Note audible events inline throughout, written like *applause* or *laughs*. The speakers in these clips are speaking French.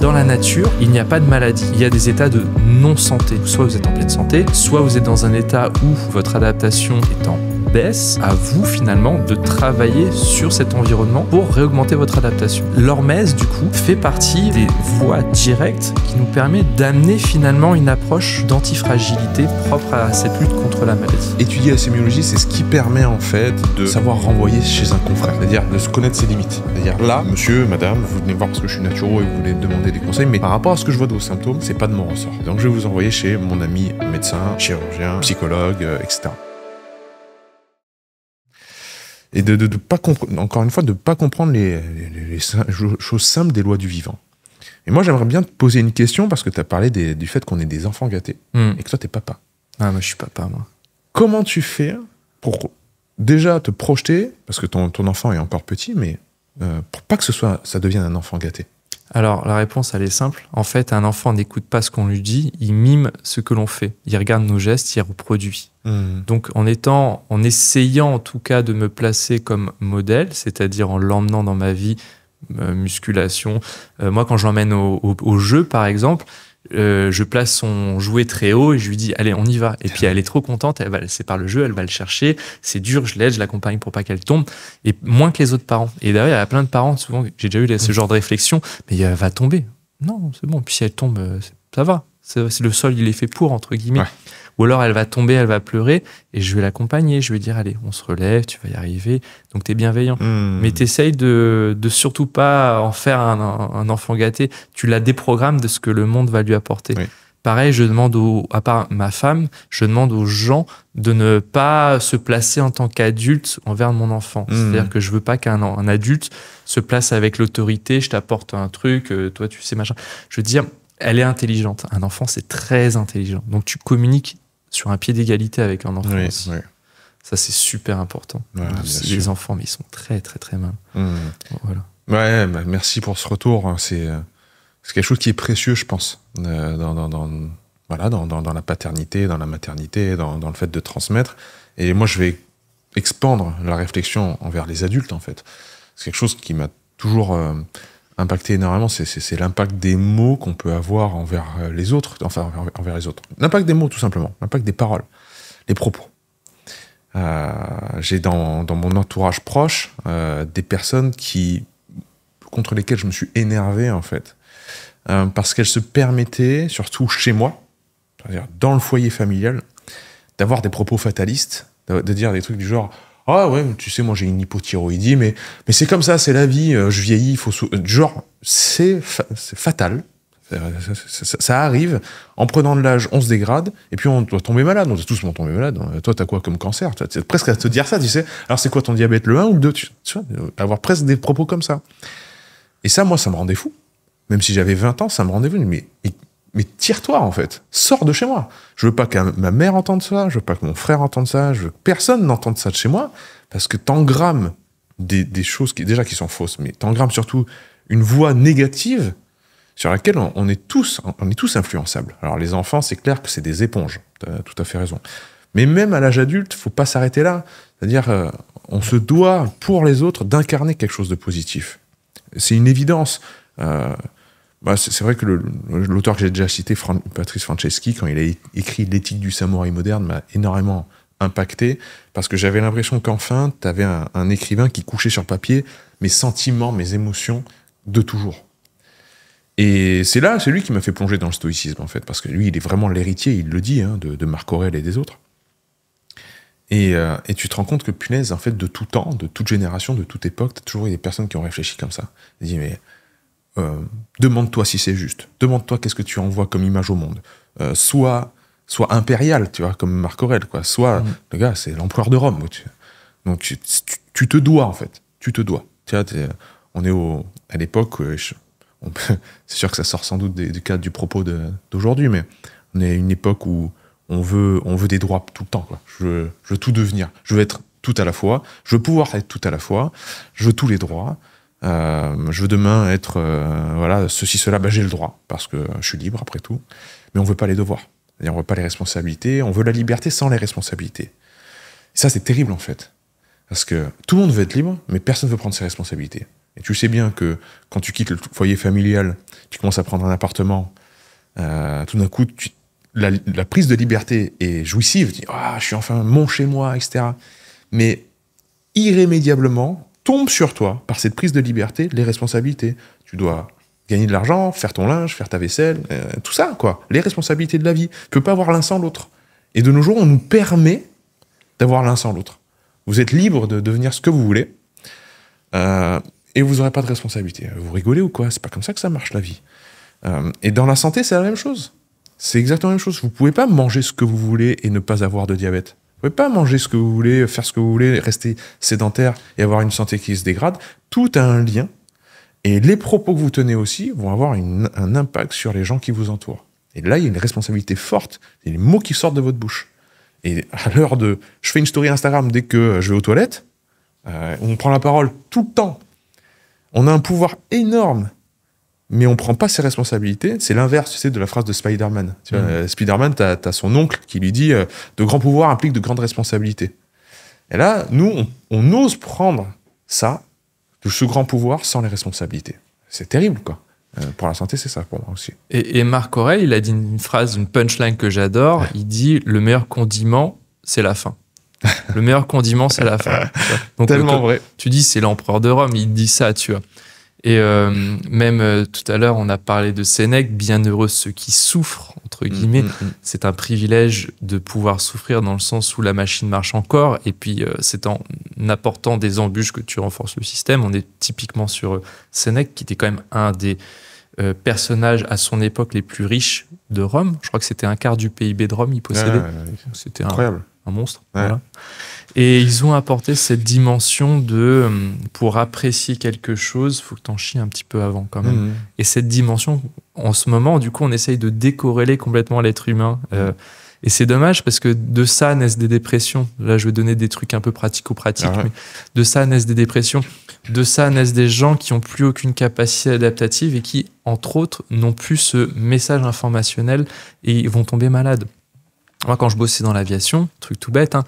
Dans la nature, il n'y a pas de maladie. Il y a des états de non-santé. Soit vous êtes en pleine santé, soit vous êtes dans un état où votre adaptation est en à vous finalement de travailler sur cet environnement pour réaugmenter votre adaptation. L'hormèse, du coup, fait partie des voies directes qui nous permet d'amener finalement une approche d'antifragilité propre à cette lutte contre la maladie. Étudier la sémiologie, c'est ce qui permet en fait de savoir renvoyer chez un confrère, c'est-à-dire de se connaître ses limites. C'est-à-dire là, monsieur, madame, vous venez voir parce que je suis naturo et vous voulez demander des conseils, mais par rapport à ce que je vois de vos symptômes, c'est pas de mon ressort. Donc je vais vous envoyer chez mon ami médecin, chirurgien, psychologue, euh, etc et de, de, pas encore une fois, de ne pas comprendre les, choses simples des lois du vivant. Et moi, j'aimerais bien te poser une question parce que tu as parlé du fait qu'on est des enfants gâtés hmm. et que toi, tu es papa. Ah, moi, je suis papa, moi. Comment tu fais pour déjà te projeter, parce que ton, enfant est encore petit, mais euh, pour pas que ce soit, ça devienne un enfant gâté alors la réponse, elle est simple. En fait, un enfant n'écoute pas ce qu'on lui dit, il mime ce que l'on fait. Il regarde nos gestes, il reproduit. Hmm. Donc en étant, en essayant en tout cas de me placer comme modèle, c'est-à-dire en l'emmenant dans ma vie, euh, musculation. Euh, moi, quand j'emmène au, jeu, par exemple, euh, je place son jouet très haut et je lui dis allez on y va et puis elle est trop contente elle va c'est par le jeu elle va le chercher c'est dur je l'aide je l'accompagne pour pas qu'elle tombe et moins que les autres parents et d'ailleurs il y a plein de parents souvent j'ai déjà eu ce genre de réflexion mais elle euh, va tomber non c'est bon puis si elle tombe euh, ça va c'est le sol il est fait pour entre guillemets ou alors elle va tomber, elle va pleurer, et je vais l'accompagner, je vais dire, allez, on se relève, tu vas y arriver. Donc tu es bienveillant. Hmm. Mais t'essayes de, de surtout pas en faire un, enfant gâté. Tu la déprogrammes de ce que le monde va lui apporter. Pareil, je demande, au, à part ma femme, je demande aux gens de ne pas se placer en tant qu'adulte envers mon enfant. Hmm. C'est-à-dire que je veux pas qu'un adulte se place avec l'autorité, je t'apporte un truc, euh, toi tu sais machin. Je veux dire, elle est intelligente. Un enfant, c'est très intelligent. Donc tu communiques sur un pied d'égalité avec un enfant oui, Ça, c'est super important. les enfants, mais ils sont très, très, très mal. Mmh. Voilà. Ouais, bah, merci pour ce retour. Hein. Euh, c'est quelque chose qui est précieux, je pense, euh, dans, voilà, dans, la paternité, dans la maternité, dans, le fait de transmettre. Et moi, je vais expandre la réflexion envers les adultes, en fait. C'est quelque chose qui m'a toujours. Euh, impacté énormément, c'est l'impact des mots qu'on peut avoir envers euh, les autres, enfin envers les autres. L'impact des mots tout simplement, l'impact des paroles, les propos. Euh, j'ai dans, mon entourage proche euh, des personnes qui, contre lesquelles je me suis énervé en fait, parce qu'elles se permettaient, surtout chez moi, c'est-à-dire dans le foyer familial, d'avoir des propos fatalistes, de dire des trucs du genre ah ouais, tu sais, moi j'ai une hypothyroïdie, mais, mais c'est comme ça, c'est la vie, euh, je vieillis, il faut. Euh, genre, c'est fatal. Ça, arrive, en prenant de l'âge, on se dégrade, et puis on doit tomber malade. On doit tous de tomber malade. Hein. Toi, t'as quoi comme cancer C'est presque à te dire ça, tu sais. Alors, c'est quoi ton diabète, le 1 ou le 2 tu, vois, euh, avoir presque des propos comme ça. Et ça, moi, ça me rendait fou. Même si j'avais 20 ans, ça me rendait fou. mais mais tire-toi en fait, sors de chez moi. Je veux pas que ma mère entende ça, je veux pas que mon frère entende ça, je veux que personne n'entende ça de chez moi, parce que t'engrammes des, des choses déjà qui sont fausses, mais t'engrammes surtout une voix négative sur laquelle on, est tous on influençables. Alors les enfants, c'est clair que c'est des éponges, t'as tout à fait raison. Mais même à l'âge adulte, faut pas s'arrêter là. C'est-à-dire, euh, on se doit pour les autres d'incarner quelque chose de positif. C'est une évidence. Euh, bah, c'est vrai que l'auteur que j'ai déjà cité, Patrice Franceschi, quand il a écrit L'éthique du samouraï moderne, m'a énormément impacté parce que j'avais l'impression qu'enfin, tu avais un, écrivain qui couchait sur papier mes sentiments, mes émotions de toujours. Et c'est là, c'est lui qui m'a fait plonger dans le stoïcisme en fait, parce que lui, il est vraiment l'héritier, il le dit, hein, de, Marc Aurèle et des autres. Euh, et, tu te rends compte que punaise, en fait, de tout temps, de toute génération, de toute époque, tu as toujours eu des personnes qui ont réfléchi comme ça. Ils mais euh, demande-toi si c'est juste. Demande-toi qu'est-ce que tu envoies comme image au monde. Euh, soit, soit impérial, tu vois, comme Marc Aurèle, quoi. Soit, mm. le gars, c'est l'empereur de Rome. Donc, tu, te dois, en fait. Tu te dois. on est à l'époque, euh, *laughs* c'est sûr que ça sort sans doute du cadre du propos d'aujourd'hui, mais on est à une époque où on veut, on veut des droits tout le temps, Je, je veux tout devenir. Je veux être tout à la fois. Je veux pouvoir être tout à la fois. Je veux tous les droits. Euh, je veux demain être, euh, voilà, ceci, cela, bah, j'ai le droit, parce que je suis libre après tout. Mais on veut pas les devoirs. Et on veut pas les responsabilités. On veut la liberté sans les responsabilités. ça, c'est terrible en fait. Parce que tout le monde veut être libre, mais personne veut prendre ses responsabilités. Et tu sais bien que quand tu quittes le foyer familial, tu commences à prendre un appartement, euh, tout d'un coup, la, prise de liberté est jouissive. Tu dis, ah, je suis enfin mon chez moi, etc. Mais irrémédiablement, tombe sur toi, par cette prise de liberté, les responsabilités. Tu dois gagner de l'argent, faire ton linge, faire ta vaisselle, euh, tout ça, quoi. Les responsabilités de la vie. Tu peux pas avoir l'un sans l'autre. Et de nos jours, on nous permet d'avoir l'un sans l'autre. Vous êtes libre de devenir ce que vous voulez. Euh, et vous n'aurez pas de responsabilité. Vous rigolez ou quoi C'est pas comme ça que ça marche la vie. Euh, et dans la santé, c'est la même chose. C'est exactement la même chose. Vous pouvez pas manger ce que vous voulez et ne pas avoir de diabète. Vous pouvez pas manger ce que vous voulez, faire ce que vous voulez, rester sédentaire et avoir une santé qui se dégrade. Tout a un lien. Et les propos que vous tenez aussi vont avoir un impact sur les gens qui vous entourent. Et là, il y a une responsabilité forte. C'est les mots qui sortent de votre bouche. Et à l'heure de. Je fais une story Instagram dès que je vais aux toilettes. Euh, on prend la parole tout le temps. On a un pouvoir énorme mais on prend pas ses responsabilités. C'est l'inverse, tu sais, de la phrase de Spider-Man. Mm. Euh, Spider-Man, tu as, son oncle qui lui dit euh, De grands pouvoirs impliquent de grandes responsabilités. Et là, nous, on, ose prendre ça, de ce grand pouvoir, sans les responsabilités. C'est terrible, quoi. Euh, pour la santé, c'est ça pour moi aussi. Et, Marc Aurel, il a dit une phrase, une punchline que j'adore. Il dit Le meilleur condiment, c'est la faim. Le meilleur condiment, c'est la faim. *laughs* Donc, Tellement vrai. Tu dis, c'est l'empereur de Rome, il dit ça, tu vois. Et euh, même euh, tout à l'heure, on a parlé de Sénèque, bienheureux ceux qui souffrent, entre mm, guillemets. Mm, mm. C'est un privilège de pouvoir souffrir dans le sens où la machine marche encore. Et puis, euh, c'est en apportant des embûches que tu renforces le système. On est typiquement sur Sénèque, qui était quand même un des personnages à son époque les plus riches de Rome. Je crois que c'était un quart du PIB de Rome, il possédait. Ah, c'était incroyable un monstre. Voilà. Et ils ont apporté cette dimension de euh, pour apprécier quelque chose, faut que t'en chies un petit peu avant quand même. Mhm. Et cette dimension, en ce moment, du coup, on essaye de décorréler complètement l'être humain. Euh, mhm. et c'est dommage parce que de ça naissent des dépressions. Là, je vais donner des trucs un peu ah pratiques ou pratiques. de ça naissent des dépressions. De ça naissent des gens qui n'ont plus aucune capacité adaptative et qui, entre autres, n'ont plus ce message informationnel et ils vont tomber malades. Moi, quand je bossais dans l'aviation, truc tout bête, hein,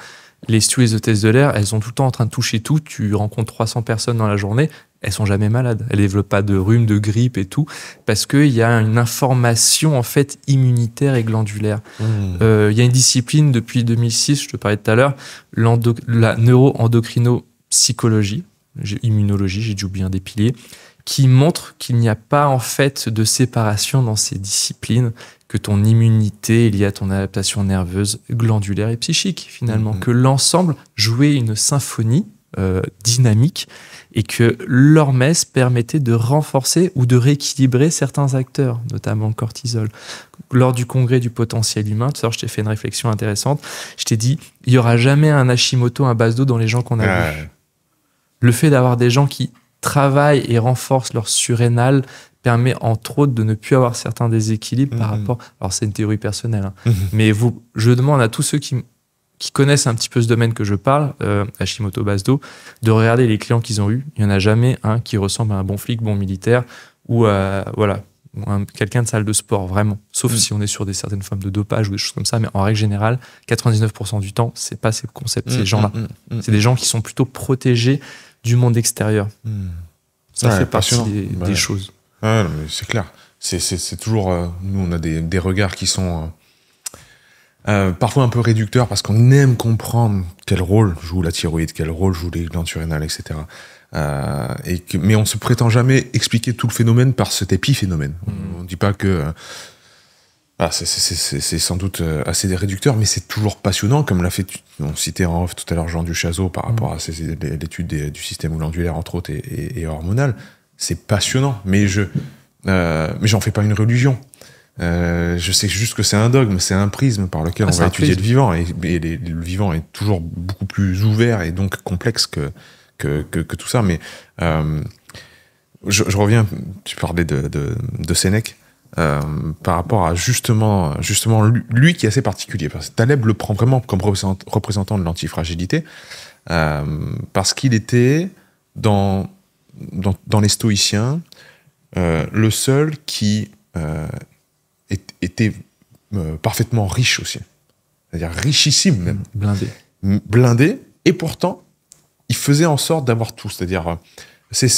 les stewards de test de l'air, elles sont tout le temps en train de toucher tout. Tu rencontres 300 personnes dans la journée, elles sont jamais malades. Elles développent pas de rhume, de grippe et tout, parce qu'il y a une information en fait immunitaire et glandulaire. Mmh. Euh, il y a une discipline depuis 2006, je te parlais tout à l'heure, la neuroendocrino-psychologie, immunologie, j'ai dû oublier des piliers qui montre qu'il n'y a pas en fait de séparation dans ces disciplines, que ton immunité est liée à ton adaptation nerveuse, glandulaire et psychique finalement, mm-hmm. que l'ensemble jouait une symphonie euh, dynamique et que messe permettait de renforcer ou de rééquilibrer certains acteurs, notamment le cortisol. Lors du congrès du potentiel humain, tout à je t'ai fait une réflexion intéressante. Je t'ai dit, il n'y aura jamais un Hashimoto un base d'eau dans les gens qu'on a Le fait d'avoir des gens qui travaille et renforce leur surrénal permet entre autres de ne plus avoir certains déséquilibres par mhm. rapport. Alors c'est une théorie personnelle, hein, mhm. mais vous, je demande à tous ceux qui, qui connaissent un petit peu ce domaine que je parle, euh, Hashimoto Basdo, de regarder les clients qu'ils ont eus. Il n'y en a jamais un qui ressemble à un bon flic, bon militaire ou voilà quelqu'un de salle de sport vraiment sauf mhm. si on est sur des certaines formes de dopage ou des choses comme ça mais en règle générale 99% du temps c'est pas ces concepts ces gens là c'est des gens qui sont plutôt protégés du monde extérieur. Hmm. Ça fait partie des, choses. c'est clair. C'est toujours. Euh, nous, on a des, regards qui sont euh, euh, parfois un peu réducteurs parce qu'on aime comprendre quel rôle joue la thyroïde, quel rôle jouent les glandes surrénales, etc. mais on ne se prétend jamais expliquer tout le phénomène par cet épiphénomène. Hmm. On ne dit pas que ah, c'est sans doute euh, assez réducteur, mais c'est toujours passionnant, comme l'a fait, on citait en off tout à l'heure Jean Duchazot par mm. rapport à l'étude du système glandulaire, entre autres, et, hormonal. C'est passionnant, mais je n'en euh, j'en fais pas une religion. Euh, je sais juste que c'est un dogme, c'est un prisme par lequel ah, on va étudier le vivant, et, le vivant est toujours beaucoup plus ouvert et donc complexe que, que, tout ça. Mais je, reviens, tu parlais de, de, de Sénèque. Euh, par rapport à justement, justement lui, qui est assez particulier. Parce que Taleb le prend vraiment comme représentant de l'antifragilité, euh, parce qu'il était dans, les stoïciens euh, le seul qui était parfaitement riche aussi. C'est-à-dire richissime même. Blindé. Blindé, et pourtant, il faisait en sorte d'avoir tout. C'est-à-dire, c'est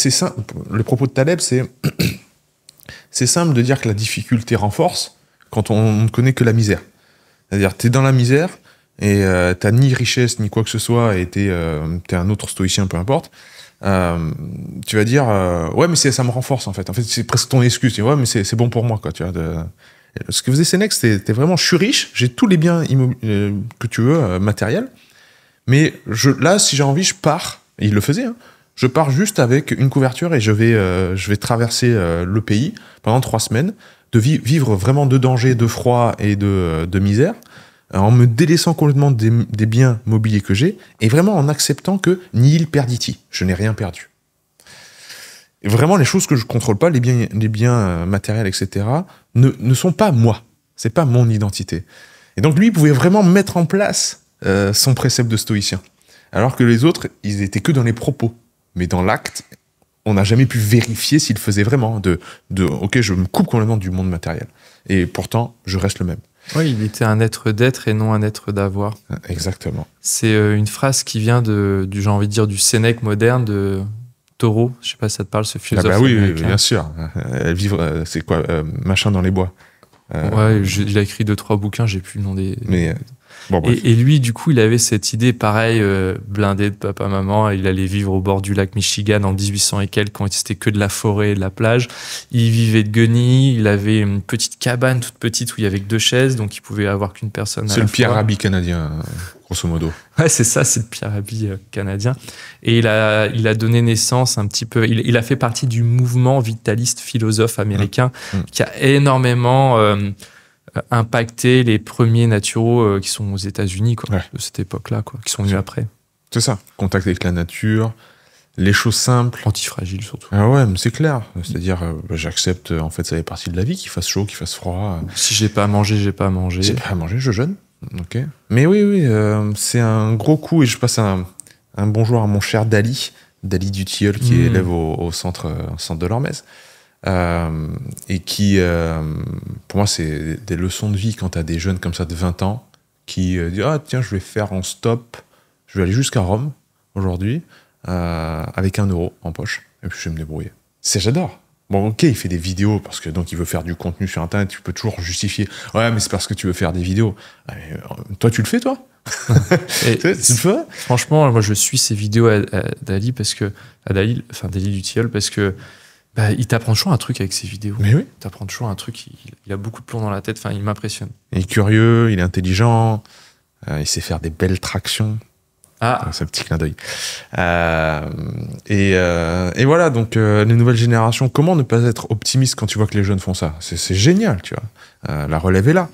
le propos de Taleb, c'est *clears throat* c'est simple de dire que la difficulté renforce quand on ne connaît que la misère. C'est-à-dire, tu es dans la misère et tu euh, t'as ni richesse ni quoi que ce soit et t'es euh, es un autre stoïcien, peu importe. Euh, tu vas dire ouais mais ça me renforce en fait en fait c'est presque ton excuse tu vois mais c'est bon pour moi quoi tu vois de... ce que faisait Sénèque c'était vraiment je suis riche j'ai tous les biens que tu veux matériels mais là si j'ai envie je pars et il le faisait hein, je pars juste avec une couverture et je vais, euh, je vais traverser euh, le pays pendant trois semaines, de vivre vraiment de danger, de froid et de, euh, de misère, en me délaissant complètement des, des biens mobiliers que j'ai, et vraiment en acceptant que nihil perditi, je n'ai rien perdu. vraiment, les choses que je contrôle pas, les biens, les biens matériels, etc., ne, ne sont pas moi. C'est pas mon identité. Et donc lui, il pouvait vraiment mettre en place son précepte de stoïcien. Alors que les autres, ils étaient que dans les propos mais dans l'acte, on n'a jamais pu vérifier s'il faisait vraiment de, de ok, je me coupe complètement du monde matériel. Et pourtant, je reste le même. Oui, il était un être d'être et non un être d'avoir. Exactement. C'est euh, une phrase qui vient de, du, j'ai envie de dire, du Sénèque moderne, de Taureau. Je sais pas si ça te parle, ce philosophe. Ah bah oui, bien sûr. Euh, vivre, euh, c'est quoi, machin dans les bois. ouais, il a écrit deux, trois bouquins, j'ai plus le nom des et, lui, du coup, il avait cette idée, pareil, blindé euh, blindée de papa-maman. Il allait vivre au bord du lac Michigan en 1800 et quelques, quand c'était que de la forêt et de la plage. Il vivait de guenilles. Il avait une petite cabane toute petite où il y avait que deux chaises, donc il pouvait avoir qu'une personne. C'est le Pierre Rabhi canadien, grosso modo. Ouais, c'est ça, c'est le Pierre Rabhi euh, canadien. Et il a, il a donné naissance un petit peu. Il, a fait partie du mouvement vitaliste philosophe américain mmh. qui a énormément. Euh, euh, impacter les premiers naturaux euh, qui sont aux États-Unis de cette époque-là, qui sont venus après. C'est ça, contact avec la nature, les choses simples. Antifragile surtout. Ah ouais, mais c'est clair. C'est-à-dire, euh, bah, j'accepte, en fait, ça fait partie de la vie, qu'il fasse chaud, qu'il fasse froid. Si j'ai pas à manger, j'ai pas à manger. j'ai pas à manger, je jeûne. Ok. Mais oui, oui, c'est un gros coup et je passe un, bonjour à mon cher Dali, Dali Dutilleul, qui hmm. est élève au, centre, centre de l'Ormez. Euh, et qui, euh, pour moi, c'est des leçons de vie quand tu as des jeunes comme ça de 20 ans qui euh, disent Ah, tiens, je vais faire en stop, je vais aller jusqu'à Rome aujourd'hui avec un euro en poche, et puis je vais me débrouiller. C'est j'adore. Bon, ok, il fait des vidéos parce que donc il veut faire du contenu sur Internet. Tu peux toujours justifier. Ouais, mais c'est parce que tu veux faire des vidéos. Ah, toi, tu le fais, toi *laughs* et Tu le fais Franchement, moi, je suis ces vidéos à, Dali parce que à Dali, enfin Dali du Tilleul parce que bah, il t'apprend toujours un truc avec ses vidéos. Mais oui. Il toujours un truc. Il, a beaucoup de plomb dans la tête. Enfin, il m'impressionne. Il est curieux, il est intelligent. Euh, il sait faire des belles tractions. Ah. C'est un petit clin d'œil. Euh, euh, et, voilà, donc les nouvelles générations, comment ne pas être optimiste quand tu vois que les jeunes font ça C'est génial, tu vois. la relève est là.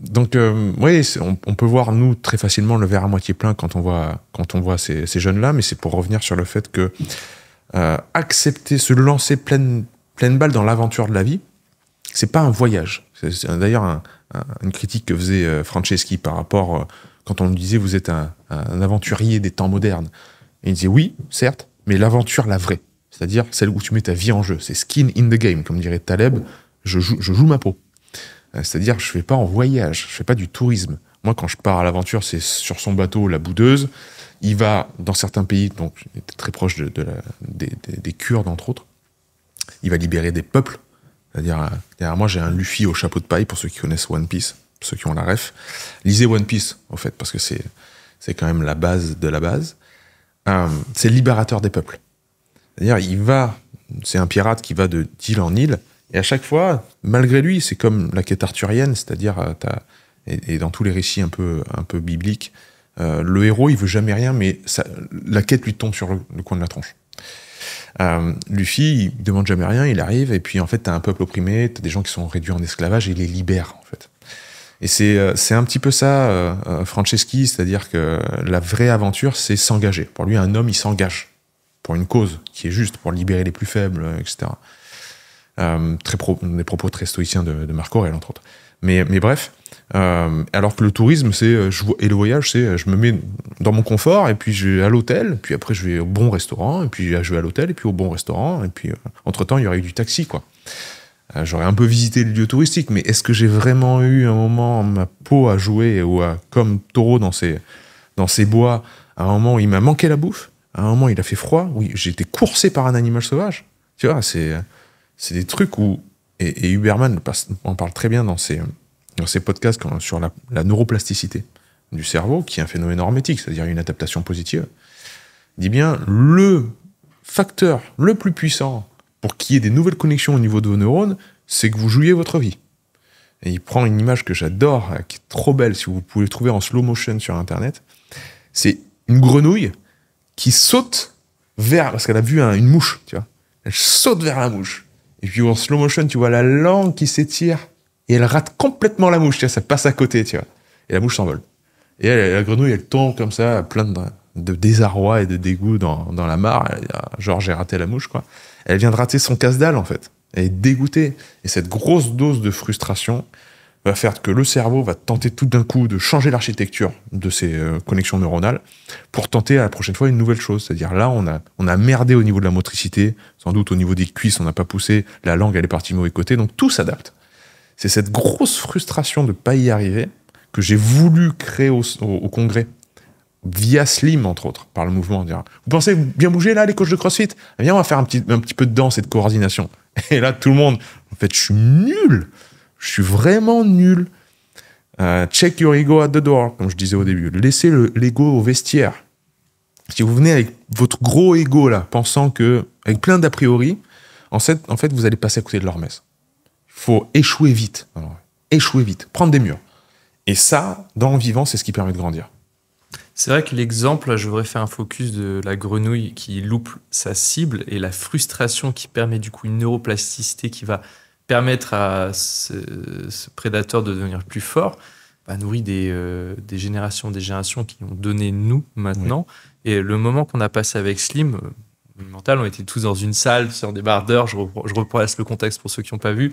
donc oui, on, peut voir nous très facilement le verre à moitié plein quand on voit quand on voit ces, ces jeunes là, mais c'est pour revenir sur le fait que euh, accepter, se lancer pleine, pleine balle dans l'aventure de la vie, c'est pas un voyage. C'est d'ailleurs une critique que faisait euh, Franceschi par rapport euh, quand on lui disait vous êtes un, aventurier des temps modernes. il disait oui, certes, mais l'aventure, la vraie. C'est-à-dire celle où tu mets ta vie en jeu. C'est skin in the game, comme dirait Taleb. Je joue, je joue ma peau. C'est-à-dire, je ne fais pas en voyage, je ne fais pas du tourisme. Moi, quand je pars à l'aventure, c'est sur son bateau, la boudeuse. Il va dans certains pays, donc très proche de, des, Kurdes, entre autres. Il va libérer des peuples. C'est-à-dire, euh, moi, j'ai un Luffy au chapeau de paille, pour ceux qui connaissent One Piece, ceux qui ont la ref. Lisez One Piece, en fait, parce que c'est, c'est quand même la base de la base. Euh, c'est libérateur des peuples. C'est-à-dire, il va, c'est un pirate qui va de d'île en île, et à chaque fois, malgré lui, c'est comme la quête arthurienne, c'est-à-dire, euh, et, et, dans tous les récits un peu, un peu bibliques, euh, le héros, il veut jamais rien, mais la quête lui tombe sur le, coin de la tronche. Euh, Luffy, il demande jamais rien, il arrive, et puis en fait, t'as un peuple opprimé, t'as des gens qui sont réduits en esclavage, et il les libère, en fait. Et c'est euh, un petit peu ça, Franceschi, c'est-à-dire que la vraie aventure, c'est s'engager. Pour lui, un homme, il s'engage pour une cause qui est juste, pour libérer les plus faibles, etc. très des propos très stoïciens de, Marco Aurel, entre autres. mais bref, euh, alors que le tourisme, c'est euh, et le voyage, c'est euh, je me mets dans mon confort et puis je vais à l'hôtel, puis après je vais au bon restaurant, et puis je vais à l'hôtel et puis au bon restaurant, et puis entre temps il y aurait eu du taxi quoi. J'aurais un peu visité le lieu touristique mais est-ce que j'ai vraiment eu un moment ma peau à jouer ou à, comme taureau dans ces dans ces bois, à un moment où il m'a manqué la bouffe, à un moment où il a fait froid, oui j'ai été coursé par un animal sauvage Tu vois, c'est des trucs où. Et, et Huberman en parle très bien dans ses, dans ces podcasts sur la, neuroplasticité du cerveau, qui est un phénomène hormétique, c'est-à-dire une adaptation positive, dit bien le facteur le plus puissant pour qu'il y ait des nouvelles connexions au niveau de vos neurones, c'est que vous jouiez votre vie. Et il prend une image que j'adore, euh, qui est trop belle, si vous pouvez trouver en slow motion sur Internet. C'est une grenouille qui saute vers, parce qu'elle a vu une mouche, tu vois. Elle saute vers la mouche. Et puis en slow motion, tu vois la langue qui s'étire et elle rate complètement la mouche, ça passe à côté, tu vois. Et la mouche s'envole. Et la grenouille, elle tombe comme ça, plein de, désarroi et de dégoût dans, la mare. Ah, genre, j'ai raté la mouche, quoi. Elle vient de rater son casse-dalle, en fait. Elle est dégoûtée. Et cette grosse dose de frustration va faire que le cerveau va tenter tout d'un coup de changer l'architecture de ses euh, connexions neuronales pour tenter à la prochaine fois une nouvelle chose. C'est-à-dire là, on a, on a merdé au niveau de la motricité, sans doute au niveau des cuisses, on n'a pas poussé, la langue, elle est partie mauvais côté, donc tout s'adapte c'est cette grosse frustration de ne pas y arriver que j'ai voulu créer au, congrès via Slim, entre autres, par le mouvement. vous pensez bien bouger là, les coachs de CrossFit eh Viens, on va faire un petit, un petit peu de danse et de coordination. *laughs* Et là, tout le monde, en fait, je suis nul. Je suis vraiment nul. Euh, check your ego at the door, comme je disais au début. Laissez l'ego au vestiaire. Si vous venez avec votre gros ego là, pensant que, avec plein d'a priori, en fait, en fait, vous allez passer à côté de leur messe faut échouer vite. échouer vite, prendre des murs. Et ça, dans le vivant, c'est ce qui permet de grandir. C'est vrai que l'exemple, je voudrais faire un focus de la grenouille qui loupe sa cible et la frustration qui permet du coup une neuroplasticité qui va permettre à ce, prédateur de devenir plus fort, bah, nourrit des, euh, des, générations, des générations qui ont donné nous maintenant. Et le moment qu'on a passé avec Slim, on était tous dans une salle, sur des bardeurs Je, je le contexte pour ceux qui n'ont pas vu.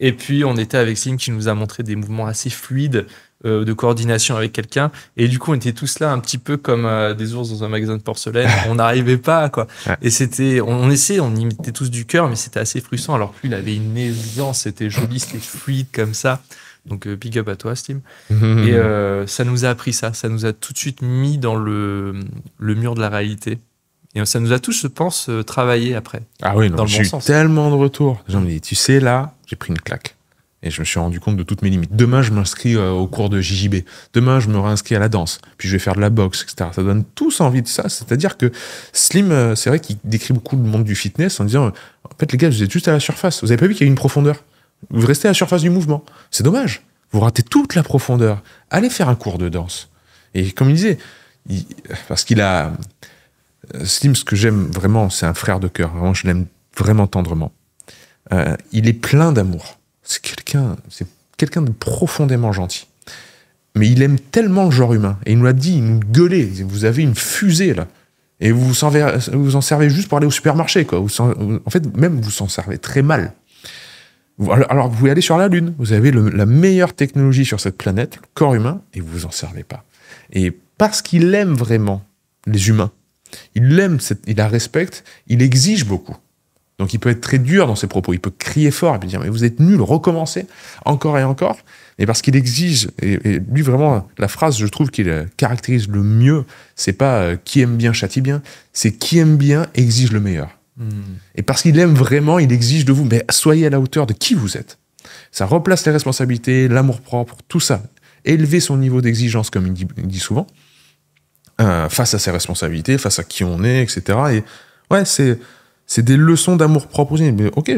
Et puis, on était avec Slim qui nous a montré des mouvements assez fluides euh, de coordination avec quelqu'un. Et du coup, on était tous là un petit peu comme euh, des ours dans un magasin de porcelaine. *laughs* on n'arrivait pas, quoi. Et c'était, on, essayait, on imitait tous du cœur, mais c'était assez frustrant. Alors, plus il avait une aisance, c'était joli, c'était fluide comme ça. Donc, euh, big up à toi, Steam. *laughs* Et ça nous a appris ça. Ça nous a tout de suite mis dans le mur de la réalité. Et ça nous a tous, je pense, euh, travaillé après. Ah oui, non, j'ai eu tellement de retours. j'ai envie tu sais, là, j'ai pris une claque. Et je me suis rendu compte de toutes mes limites. Demain, je m'inscris euh, au cours de JJB. Demain, je me réinscris à la danse. Puis je vais faire de la boxe, etc. Ça donne tous envie de ça. C'est-à-dire que Slim, euh, c'est vrai qu'il décrit beaucoup le monde du fitness en disant, en fait, les gars, vous êtes juste à la surface. Vous avez pas vu qu'il y a une profondeur. Vous restez à la surface du mouvement. C'est dommage. Vous ratez toute la profondeur. Allez faire un cours de danse. Et comme il disait, parce qu'il a, euh, Slim, ce que j'aime vraiment, c'est un frère de cœur. Vraiment, je l'aime vraiment tendrement. Euh, il est plein d'amour. C'est quelqu'un, c'est quelqu'un de profondément gentil. Mais il aime tellement le genre humain. Et il nous a dit, il nous gueulait. Vous avez une fusée, là. Et vous vous, en servez juste pour aller au supermarché, quoi. en, fait, même vous en servez très mal. Alors vous allez sur la Lune. Vous avez la meilleure technologie sur cette planète, le corps humain, et vous vous en servez pas. Et parce qu'il aime vraiment les humains, il l'aime, il la respecte, il exige beaucoup. Donc il peut être très dur dans ses propos, il peut crier fort, et peut dire mais vous êtes nul, recommencez encore et encore. Et parce qu'il exige, et, lui vraiment la phrase je trouve qu'il euh, caractérise le mieux, c'est pas euh, qui aime bien châtie bien, c'est qui aime bien exige le meilleur. Hmm. Et parce qu'il aime vraiment, il exige de vous, mais soyez à la hauteur de qui vous êtes. Ça replace les responsabilités, l'amour propre, tout ça. Élever son niveau d'exigence comme il dit souvent. Euh, face à ses responsabilités, face à qui on est, etc. Et ouais, c'est, c'est des leçons d'amour propre aussi. Mais ok,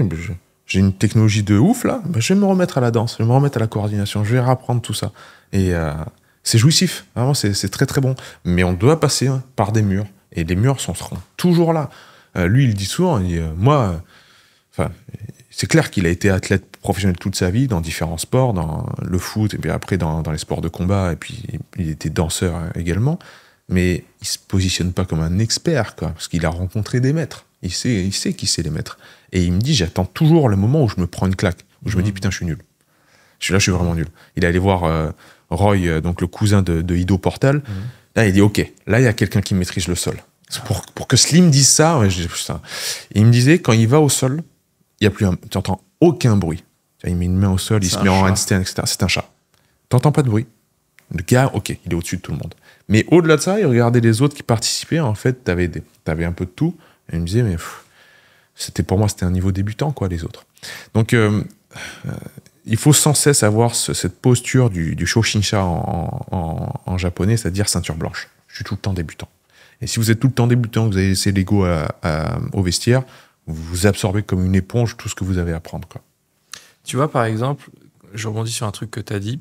j'ai une technologie de ouf là, bah, je vais me remettre à la danse, je vais me remettre à la coordination, je vais rapprendre tout ça. Et euh, c'est jouissif, vraiment, c'est, très très bon. Mais on doit passer hein, par des murs. Et les murs sont, seront toujours là. Euh, lui, il dit souvent, moi, enfin, c'est clair qu'il a été athlète professionnel toute sa vie dans différents sports, dans le foot, et puis après dans, dans les sports de combat, et puis il était danseur également mais il se positionne pas comme un expert, parce qu'il a rencontré des maîtres. Il sait, il sait qui c'est les maîtres. Et il me dit, j'attends toujours le moment où je me prends une claque, où je me dis, mm. putain, je suis nul. Je suis là, je suis vraiment nul. Il est allé voir euh, Roy, euh, donc le cousin de, Ido Portal. Mm. Là, il dit, ok, là, il y a quelqu'un qui maîtrise le sol. Pour, que Slim dise ça, je, il me disait, quand il va au sol, il y a plus tu n'entends aucun bruit. Il met une main au sol, il se met en handstand, etc. C'est un chat. n'entends pas de bruit. Le gars, ok, il est au-dessus de tout le monde. Mais au-delà de ça, il regardait les autres qui participaient. En fait, tu avais, avais, un peu de tout. Et il me disait, mais c'était pour moi, c'était un niveau débutant, quoi, les autres. Donc, euh, euh, il faut sans cesse avoir cette posture du, du Shoshinsha en, japonais, c'est-à-dire ceinture blanche. Je suis tout le temps débutant. Et si vous êtes tout le temps débutant, vous avez laissé l'ego au vestiaire, vous absorbez comme une éponge tout ce que vous avez à apprendre, Quoi. Tu vois, par exemple, je rebondis sur un truc que tu as dit.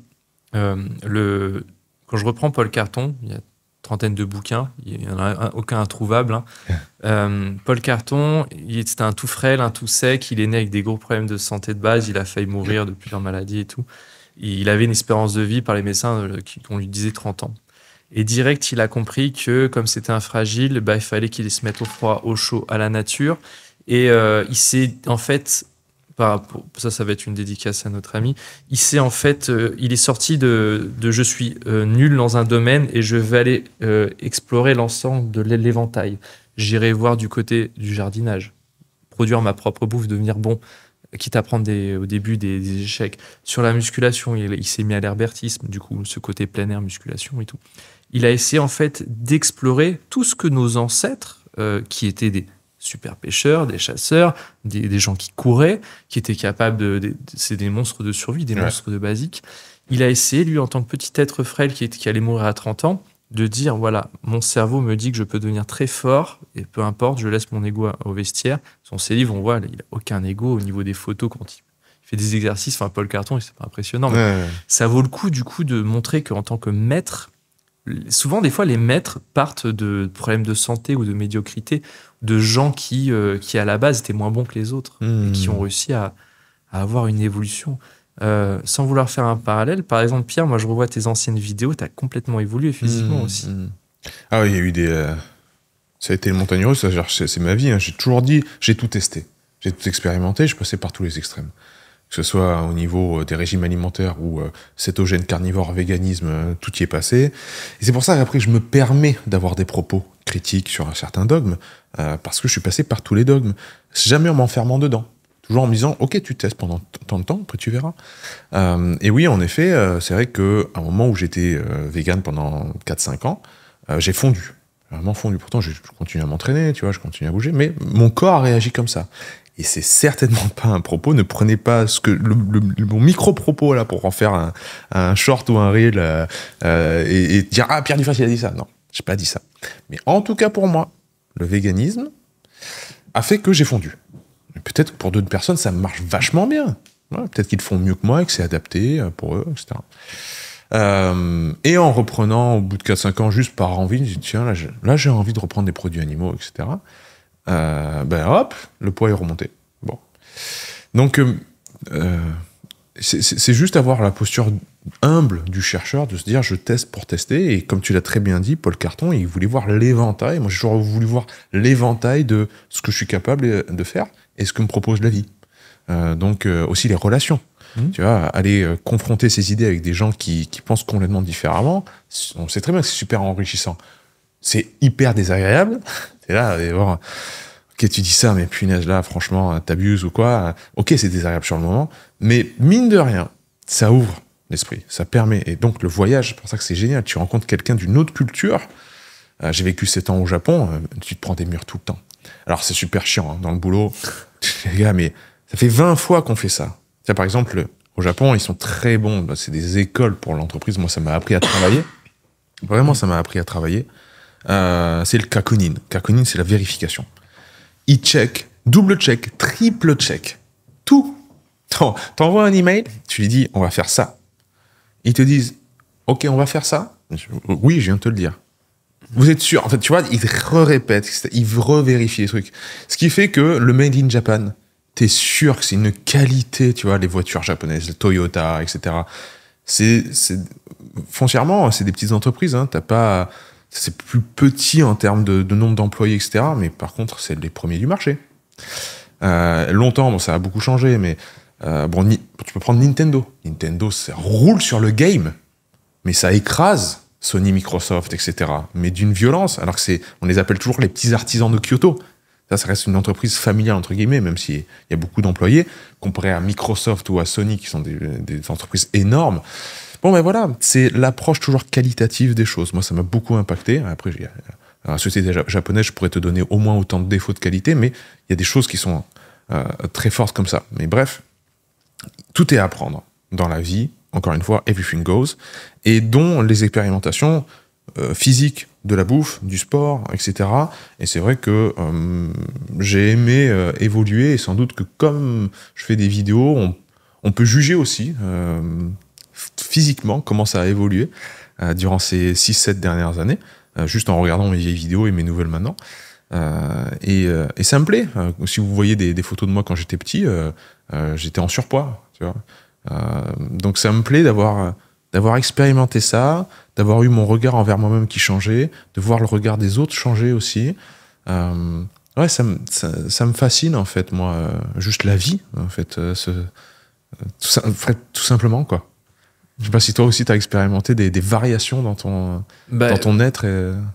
Euh, le, quand je reprends Paul Carton, il y a trentaine de bouquins, il n'y en a aucun introuvable. Hein. *laughs* Euh, Paul Carton, c'était un tout frêle, un tout sec, il est né avec des gros problèmes de santé de base, il a failli mourir de plusieurs maladies et tout. Il avait une espérance de vie par les médecins euh, qu'on lui disait 30 ans. Et direct, il a compris que comme c'était un fragile, bah, il fallait qu'il se mette au froid, au chaud, à la nature. Et euh, il s'est en fait ça, ça va être une dédicace à notre ami. Il s'est en fait, euh, il est sorti de, je suis euh, nul dans un domaine et je vais aller euh, explorer l'ensemble de l'éventail. J'irai voir du côté du jardinage, produire ma propre bouffe, devenir bon, quitte à prendre au début des, échecs. Sur la musculation, il, s'est mis à l'herbertisme, du coup, ce côté plein air, musculation et tout. Il a essayé en fait d'explorer tout ce que nos ancêtres, qui étaient des super pêcheurs, des chasseurs, des, gens qui couraient, qui étaient capables de. c'est des monstres de survie, des monstres de basique. Il a essayé, lui, en tant que petit être frêle qui, qui allait mourir à 30 ans, de dire voilà, mon cerveau me dit que je peux devenir très fort et peu importe, je laisse mon ego au vestiaire. Son ses livres, on voit, il n'a aucun ego au niveau des photos quand il fait des exercices. Enfin, Paul Carton, c'est pas impressionnant, mais ça vaut le coup du coup de montrer qu'en tant que maître, souvent des fois les maîtres partent de problèmes de santé ou de médiocrité de gens qui, euh, qui à la base étaient moins bons que les autres et qui hmm. ont réussi à, avoir une évolution. Euh, sans vouloir faire un parallèle, par exemple, Pierre, moi je revois tes anciennes vidéos, tu as complètement évolué physiquement hmm, aussi. Hmm. Ah oui, il y a eu des. Euh, ça a été le montagne c'est ma vie. Hein. J'ai toujours dit, j'ai tout testé, j'ai tout expérimenté, je passais par tous les extrêmes. Que ce soit au niveau des régimes alimentaires ou cétogène, carnivore, véganisme, tout y est passé. Et c'est pour ça qu'après, je me permets d'avoir des propos critiques sur un certain dogme, euh, parce que je suis passé par tous les dogmes, jamais en m'enfermant dedans. Toujours en me disant, ok, tu testes pendant tant de temps, après tu verras. Euh, et oui, en effet, euh, c'est vrai qu'à un moment où j'étais vegan pendant 4-5 ans, j'ai fondu. Vraiment fondu. Pourtant, je continue à m'entraîner, tu vois, je continue à bouger, mais mon corps a réagi comme ça. Et c'est certainement pas un propos. Ne prenez pas ce que le, mon micro propos là pour en faire un, short ou un reel et, dire ah Pierre Dufas, il a dit ça. Non, j'ai pas dit ça. Mais en tout cas pour moi, le véganisme, a fait que j'ai fondu. Peut-être que pour d'autres personnes, ça marche vachement bien. Peut-être qu'ils font mieux que moi et que c'est adapté euh, pour eux, etc. Euh, et en reprenant au bout de 4-5 ans, juste par envie, je dis tiens, là j'ai envie de reprendre des produits animaux, etc. Euh, ben hop, le poids est remonté. Bon. Donc, c'est juste avoir la posture humble du chercheur de se dire je teste pour tester. Et comme tu l'as très bien dit, Paul Carton, il voulait voir l'éventail. Moi, j'ai toujours voulu voir l'éventail de ce que je suis capable de faire et ce que me propose la vie. Euh, donc euh, aussi les relations. Mmh. Tu vois, aller euh, confronter ses idées avec des gens qui, pensent complètement différemment, on sait très bien que c'est super enrichissant. C'est hyper désagréable. *laughs* c'est là, et voir ok, tu dis ça, mais punaise, là, franchement, t'abuses ou quoi. Ok, c'est désagréable sur le moment, mais mine de rien, ça ouvre l'esprit, Ça permet. Et donc, le voyage, c'est pour ça que c'est génial. Tu rencontres quelqu'un d'une autre culture. Euh, j'ai vécu 7 ans au Japon, euh, tu te prends des murs tout le temps. Alors, c'est super chiant hein, dans le boulot. *laughs* Les gars, mais ça fait 20 fois qu'on fait ça. par exemple, au Japon, ils sont très bons. Bah, c'est des écoles pour l'entreprise. Moi, ça m'a appris à travailler. Vraiment, ça m'a appris à travailler. Euh, c'est le kakunin. Kakunin, c'est la vérification. i check, double check, triple check. Tout. T'envoies un email, tu lui dis, on va faire ça ils te disent Ok, on va faire ça. Euh, oui, je viens de te le dire. Vous êtes sûr En fait, tu vois, ils re-répètent, ils revérifient les trucs. Ce qui fait que le Made in Japan, t'es sûr que c'est une qualité, tu vois, les voitures japonaises, le Toyota, etc. C'est, foncièrement, c'est des petites entreprises. Hein. pas, c'est plus petit en termes de, nombre d'employés, etc. Mais par contre, c'est les premiers du marché. Euh, longtemps, bon, ça a beaucoup changé, mais euh, bon, tu peux prendre Nintendo. Nintendo, ça roule sur le game, mais ça écrase Sony, Microsoft, etc. Mais d'une violence, alors que c'est, on les appelle toujours les petits artisans de Kyoto. Ça, ça reste une entreprise familiale, entre guillemets, même s'il y a beaucoup d'employés, comparé à Microsoft ou à Sony, qui sont des, entreprises énormes. Bon, ben voilà, c'est l'approche toujours qualitative des choses. Moi, ça m'a beaucoup impacté. Après, la société japonaise, je pourrais te donner au moins autant de défauts de qualité, mais il y a des choses qui sont euh, très fortes comme ça. Mais bref, tout est à apprendre dans la vie, encore une fois, everything goes, et dont les expérimentations euh, physiques de la bouffe, du sport, etc. Et c'est vrai que euh, j'ai aimé euh, évoluer, et sans doute que comme je fais des vidéos, on, on peut juger aussi physiquement comment ça a évolué durant ces 6-7 dernières années, juste en regardant mes vieilles vidéos et mes nouvelles maintenant. Euh, euh, et, ça me plaît. Euh, si vous voyez des, photos de moi quand j'étais petit, j'étais en surpoids. donc ça me plaît d'avoir d'avoir expérimenté ça, d'avoir eu mon regard envers moi-même qui changeait, de voir le regard des autres changer aussi. ouais, ça me, ça, me fascine en fait, moi, juste la vie, en fait, tout, simplement quoi. Je sais pas si toi aussi tu as expérimenté des, variations dans ton, bah, dans ton être.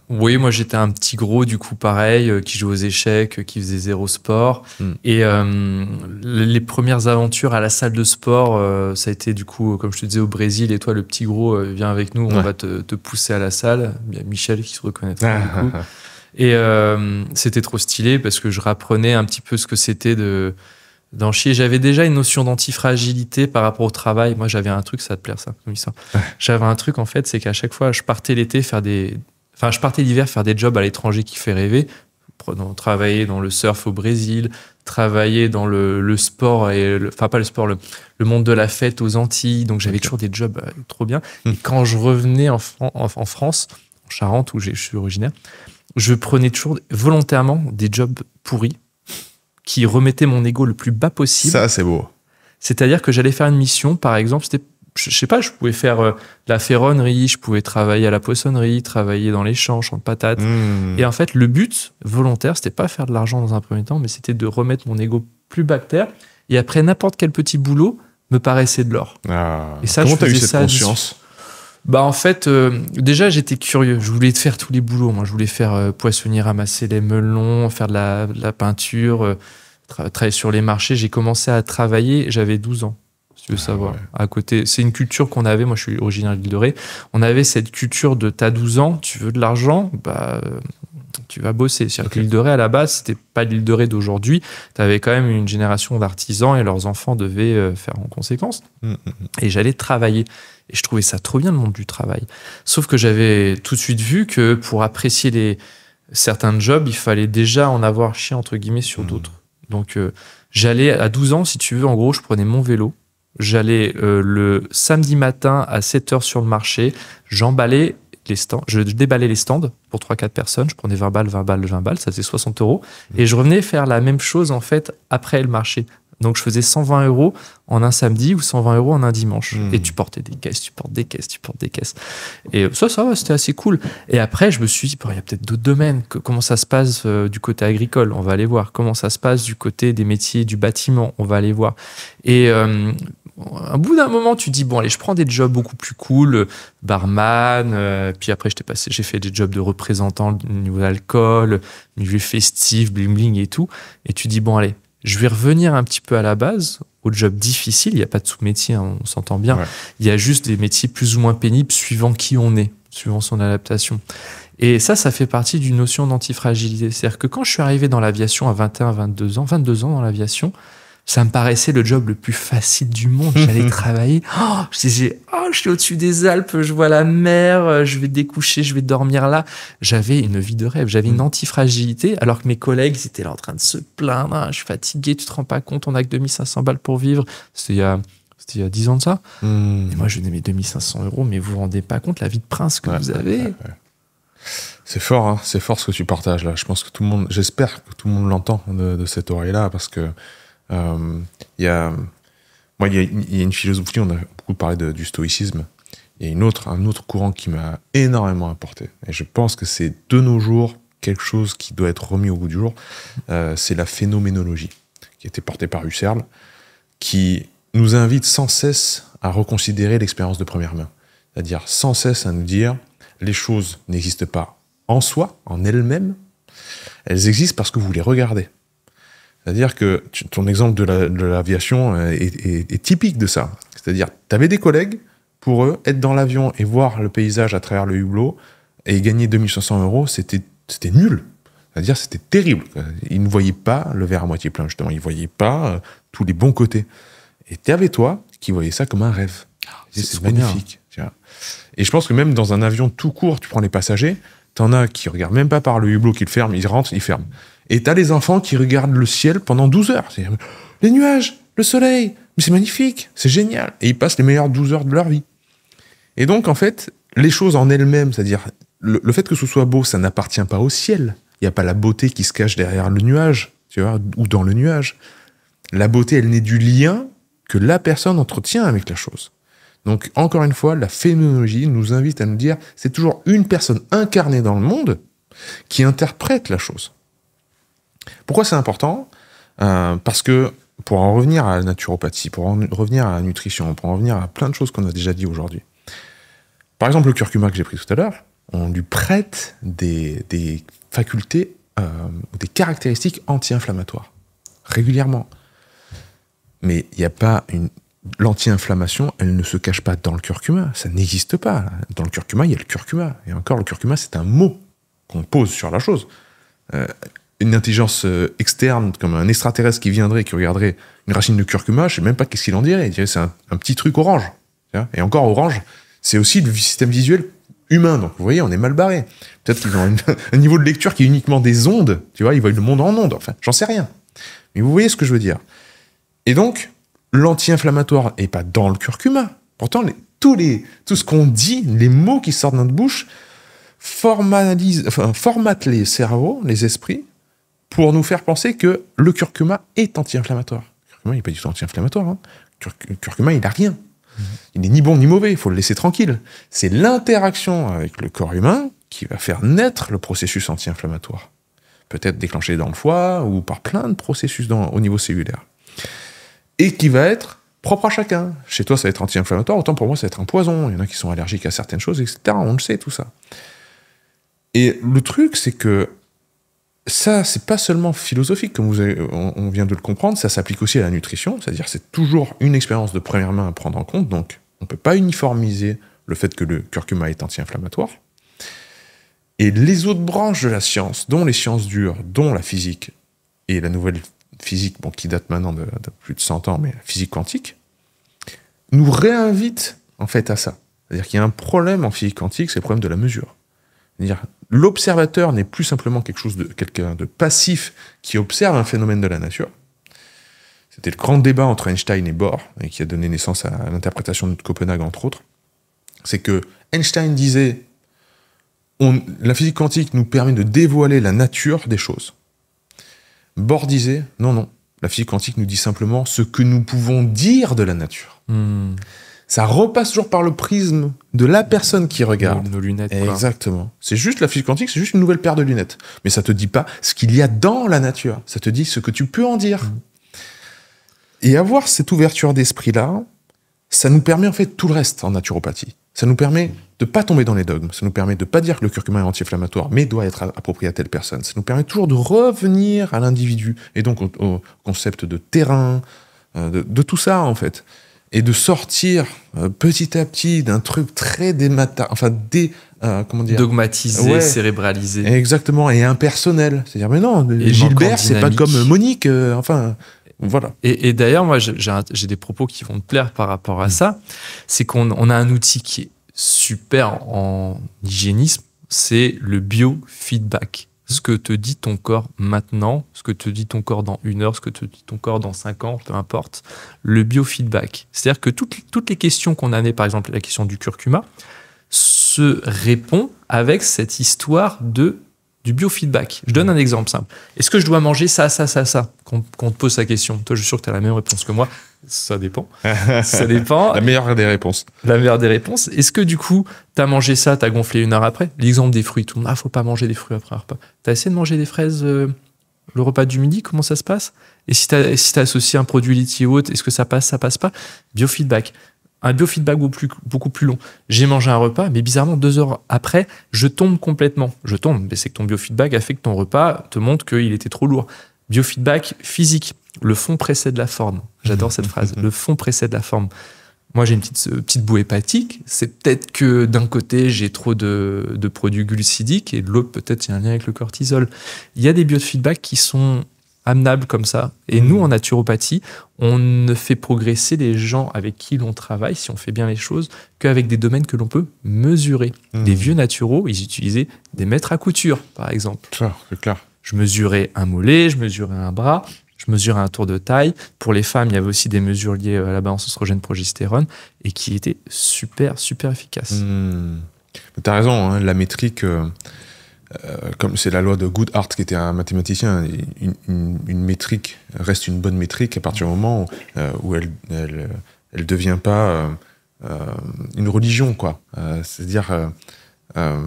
Oui, moi j'étais un petit gros, du coup pareil, euh, qui jouait aux échecs, euh, qui faisait zéro sport. Hmm. Et euh, les premières aventures à la salle de sport, ça a été du coup, comme je te disais, au Brésil. Et toi, le petit gros, viens avec nous, on va te, pousser à la salle. Il y a Michel qui se reconnaît. Ah. *laughs* Et c'était trop stylé parce que je rapprenais un petit peu ce que c'était de dans chier. J'avais déjà une notion d'antifragilité par rapport au travail. Moi, j'avais un truc, ça te plaire, ça, comme j'avais un truc, en fait, c'est qu'à chaque fois, je partais l'été faire des. Enfin, je partais l'hiver faire des jobs à l'étranger qui fait rêver. Travailler dans le surf au Brésil, travailler dans le, sport, et enfin, pas le sport, le, monde de la fête aux Antilles. Donc, j'avais toujours des jobs euh, trop bien. Mais hmm. quand je revenais en France, en Charente, où je suis originaire, je prenais toujours volontairement des jobs pourris qui remettait mon ego le plus bas possible. Ça, c'est beau. C'est-à-dire que j'allais faire une mission, par exemple, c'était, je, sais pas, je pouvais faire euh, la ferronnerie, je pouvais travailler à la poissonnerie, travailler dans les champs, champs de patates. Hmm. Et en fait, le but volontaire, c'était pas faire de l'argent dans un premier temps, mais c'était de remettre mon ego plus bas que terre. Et après, n'importe quel petit boulot me paraissait de l'or. Ah. Et ça, Comment je faisais eu cette conscience bah en fait, euh, déjà j'étais curieux. Je voulais faire tous les boulots. Moi, je voulais faire euh, poissonner ramasser les melons, faire de la, peinture, euh, travailler sur les marchés. J'ai commencé à travailler. J'avais 12 ans, si tu veux ah, savoir. À côté, c'est une culture qu'on avait. Moi, je suis originaire de de Ré. On avait cette culture de t'as 12 ans, tu veux de l'argent, bah tu vas bosser. cest l'île de Ré, à la base, c'était pas l'île de Ré d'aujourd'hui. Tu avais quand même une génération d'artisans et leurs enfants devaient euh, faire en conséquence. Mm, mm, mm. Et j'allais travailler. Et je trouvais ça trop bien le monde du travail. Sauf que j'avais tout de suite vu que pour apprécier les, certains jobs, il fallait déjà en avoir chié, entre guillemets sur d'autres. Donc euh, j'allais à 12 ans, si tu veux, en gros, je prenais mon vélo. J'allais euh, le samedi matin à 7h sur le marché, j'emballais stands, je déballais les stands pour 3-4 personnes, je prenais 20 balles, 20 balles, 20 balles, ça faisait 60 euros. Mmh. Et je revenais faire la même chose en fait après le marché. Donc je faisais 120 euros en un samedi ou 120 euros en un dimanche. Mmh. Et tu portais des caisses, tu portes des caisses, tu portes des caisses. Et ça, ça c'était assez cool. Et après, je me suis dit, il y a peut-être d'autres domaines. comment ça se passe euh, du côté agricole On va aller voir. Comment ça se passe du côté des métiers du bâtiment On va aller voir. Et euh, un bout d'un moment, tu dis bon allez, je prends des jobs beaucoup plus cool, euh, barman. Euh, puis après, je passé, j'ai fait des jobs de représentant au niveau de l'alcool, festif, bling bling et tout. Et tu dis bon allez, je vais revenir un petit peu à la base, au job difficile. Il n'y a pas de sous-métier, hein, on s'entend bien. Il y a juste des métiers plus ou moins pénibles suivant qui on est, suivant son adaptation. Et ça, ça fait partie d'une notion d'antifragilité. C'est-à-dire que quand je suis arrivé dans l'aviation à 21, 22 ans, 22 ans dans l'aviation, ça me paraissait le job le plus facile du monde. J'allais *laughs* travailler. Oh, je disais, oh, je suis au-dessus des Alpes, je vois la mer, euh, je vais découcher, je vais dormir là. J'avais une vie de rêve, j'avais une mm. antifragilité, alors que mes collègues étaient là en train de se plaindre. Ah, je suis fatigué, tu te rends pas compte, on a que 2500 balles pour vivre. C'était il y a. C'était il y a 10 ans de ça. Mm. Et moi, je donnais mes 2500 euros, mais vous vous rendez pas compte la vie de prince que vous avez. C'est fort, hein, c'est fort ce que tu partages là. Je pense que tout le monde, j'espère que tout le monde l'entend de, de, cette oreille là, parce que euh, il y a, il y, une philosophie. On a beaucoup parlé du stoïcisme. Il y a une autre, un autre courant qui m'a énormément apporté. Et je pense que c'est de nos jours quelque chose qui doit être remis au goût du jour. Euh, c'est la phénoménologie, qui a été portée par Husserl, qui nous invite sans cesse à reconsidérer l'expérience de première main. C'est-à-dire sans cesse à nous dire les choses n'existent pas en soi, en elles-mêmes. Elles existent parce que vous les regardez. C'est-à-dire que ton exemple de l'aviation euh, est, typique de ça. C'est-à-dire, tu avais des collègues, pour eux, être dans l'avion et voir le paysage à travers le hublot et gagner 2500 euros, c'était nul. C'est-à-dire, c'était terrible. Ils ne voyaient pas le verre à moitié plein, justement. Ils ne voyaient pas euh, tous les bons côtés. Et tu avais toi qui voyais ça comme un rêve. Ah, c'est magnifique. Et je pense que même dans un avion tout court, tu prends les passagers, t'en as qui regardent même pas par le hublot qu'ils ferment, ils rentrent, ils ferment. Et t'as les enfants qui regardent le ciel pendant 12 heures. Les nuages, le soleil, mais c'est magnifique, c'est génial. Et ils passent les meilleures 12 heures de leur vie. Et donc, en fait, les choses en elles-mêmes, c'est-à-dire le, fait que ce soit beau, ça n'appartient pas au ciel. Il n'y a pas la beauté qui se cache derrière le nuage, tu vois, ou dans le nuage. La beauté, elle naît du lien que la personne entretient avec la chose. Donc, encore une fois, la phénoménologie nous invite à nous dire, c'est toujours une personne incarnée dans le monde qui interprète la chose. Pourquoi c'est important euh, Parce que pour en revenir à la naturopathie, pour en revenir à la nutrition, pour en revenir à plein de choses qu'on a déjà dit aujourd'hui. Par exemple, le curcuma que j'ai pris tout à l'heure, on lui prête des, facultés euh, des caractéristiques anti-inflammatoires régulièrement. Mais il n'y a pas une. L'anti-inflammation, elle ne se cache pas dans le curcuma. Ça n'existe pas. Dans le curcuma, il y a le curcuma. Et encore, le curcuma, c'est un mot qu'on pose sur la chose. Euh, une intelligence euh, externe, comme un extraterrestre qui viendrait, qui regarderait une racine de curcuma, je sais même pas qu'est-ce qu'il en dirait. Il dirait c'est un, petit truc orange. Et encore orange, c'est aussi le système visuel humain. Donc vous voyez, on est mal barré. Peut-être qu'ils ont *laughs* un niveau de lecture qui est uniquement des ondes. Tu vois, ils voient le monde en ondes. Enfin, j'en sais rien. Mais vous voyez ce que je veux dire. Et donc, l'anti-inflammatoire n'est pas dans le curcuma. Pourtant, tous les, tout ce qu'on dit, les mots qui sortent de notre bouche, enfin, formatent les cerveaux, les esprits, pour nous faire penser que le curcuma est anti-inflammatoire. curcuma, il n'est pas du tout anti-inflammatoire. Le hein. curcuma, il n'a rien. Mm-hmm. Il n'est ni bon ni mauvais, il faut le laisser tranquille. C'est l'interaction avec le corps humain qui va faire naître le processus anti-inflammatoire. Peut-être déclenché dans le foie ou par plein de processus au niveau cellulaire. Et qui va être propre à chacun. Chez toi, ça va être anti-inflammatoire, autant pour moi, ça va être un poison. Il y en a qui sont allergiques à certaines choses, etc. On le sait, tout ça. Et le truc, c'est que ça, c'est pas seulement philosophique, comme on, vient de le comprendre, ça s'applique aussi à la nutrition, c'est-à-dire c'est toujours une expérience de première main à prendre en compte, donc on ne peut pas uniformiser le fait que le curcuma est anti-inflammatoire. Et les autres branches de la science, dont les sciences dures, dont la physique et la nouvelle physique, bon, qui date maintenant de, plus de 100 ans, mais la physique quantique, nous réinvitent en fait à ça. C'est-à-dire qu'il y a un problème en physique quantique, c'est le problème de la mesure dire l'observateur n'est plus simplement quelque chose de quelqu'un de passif qui observe un phénomène de la nature. C'était le grand débat entre Einstein et Bohr, et qui a donné naissance à l'interprétation de Copenhague, entre autres. C'est que Einstein disait on, la physique quantique nous permet de dévoiler la nature des choses. Bohr disait non, non, la physique quantique nous dit simplement ce que nous pouvons dire de la nature. Hmm ça repasse toujours par le prisme de la personne qui regarde. Nos lunettes. Quoi. Exactement. C'est juste la physique quantique, c'est juste une nouvelle paire de lunettes. Mais ça te dit pas ce qu'il y a dans la nature. Ça te dit ce que tu peux en dire. Mm. Et avoir cette ouverture d'esprit-là, ça nous permet en fait tout le reste en naturopathie. Ça nous permet de pas tomber dans les dogmes. Ça nous permet de pas dire que le curcuma est anti-inflammatoire, mais doit être approprié à telle personne. Ça nous permet toujours de revenir à l'individu et donc au, concept de terrain, euh, de, de, tout ça en fait et de sortir euh, petit à petit d'un truc très dématé... enfin dé, euh, comment dire, dogmatisé, cérébralisé, exactement, et impersonnel. C'est-à-dire, mais non, et Gilbert, c'est pas comme Monique, euh, enfin. Voilà. Et, d'ailleurs, moi, j'ai des propos qui vont te plaire par rapport à ça. C'est qu'on on a un outil qui est super en hygiénisme, c'est le biofeedback ce que te dit ton corps maintenant, ce que te dit ton corps dans une heure, ce que te dit ton corps dans cinq ans, peu importe, le biofeedback. C'est-à-dire que toutes, toutes les questions qu'on avait, par exemple la question du curcuma, se répond avec cette histoire de du biofeedback. Je donne un exemple simple. Est-ce que je dois manger ça, ça, ça, ça Quand on te pose la question, toi je suis sûr que tu as la même réponse que moi. Ça dépend. *laughs* ça dépend. La meilleure des réponses. La meilleure des réponses. Est-ce que du coup, tu as mangé ça, tu as gonflé une heure après L'exemple des fruits, tout le ah, faut pas manger des fruits après un repas. T'as essayé de manger des fraises euh, le repas du midi, comment ça se passe Et si t'as si as associé un produit litier autre, est-ce que ça passe, ça passe pas Biofeedback. Un biofeedback ou plus, beaucoup plus long. J'ai mangé un repas, mais bizarrement, deux heures après, je tombe complètement. Je tombe, mais c'est que ton biofeedback a fait que ton repas te montre qu'il était trop lourd. Biofeedback physique. Le fond précède la forme. J'adore cette phrase. *laughs* Le fond précède la forme. Moi, j'ai une petite, euh, petite boue hépatique. C'est peut-être que d'un côté, j'ai trop de, produits glucidiques et de l'autre, peut-être, il y a un lien avec le cortisol. Il y a des biofeedbacks qui sont amenables comme ça. Et mm. nous, en naturopathie, on ne fait progresser les gens avec qui l'on travaille, si on fait bien les choses, qu'avec des domaines que l'on peut mesurer. Mm. Les vieux naturaux, ils utilisaient des maîtres à couture, par exemple. c'est clair. Je mesurais un mollet, je mesurais un bras, je mesurais un tour de taille. Pour les femmes, il y avait aussi des mesures liées euh, à la balance oestrogène-progestérone et qui étaient super, super efficaces. Hmm. Tu as raison, hein, la métrique, euh, euh, comme c'est la loi de Goodhart qui était un mathématicien, une, métrique reste une bonne métrique à partir du moment où, elle ne elle, devient pas. une religion, quoi. C'est-à-dire, euh,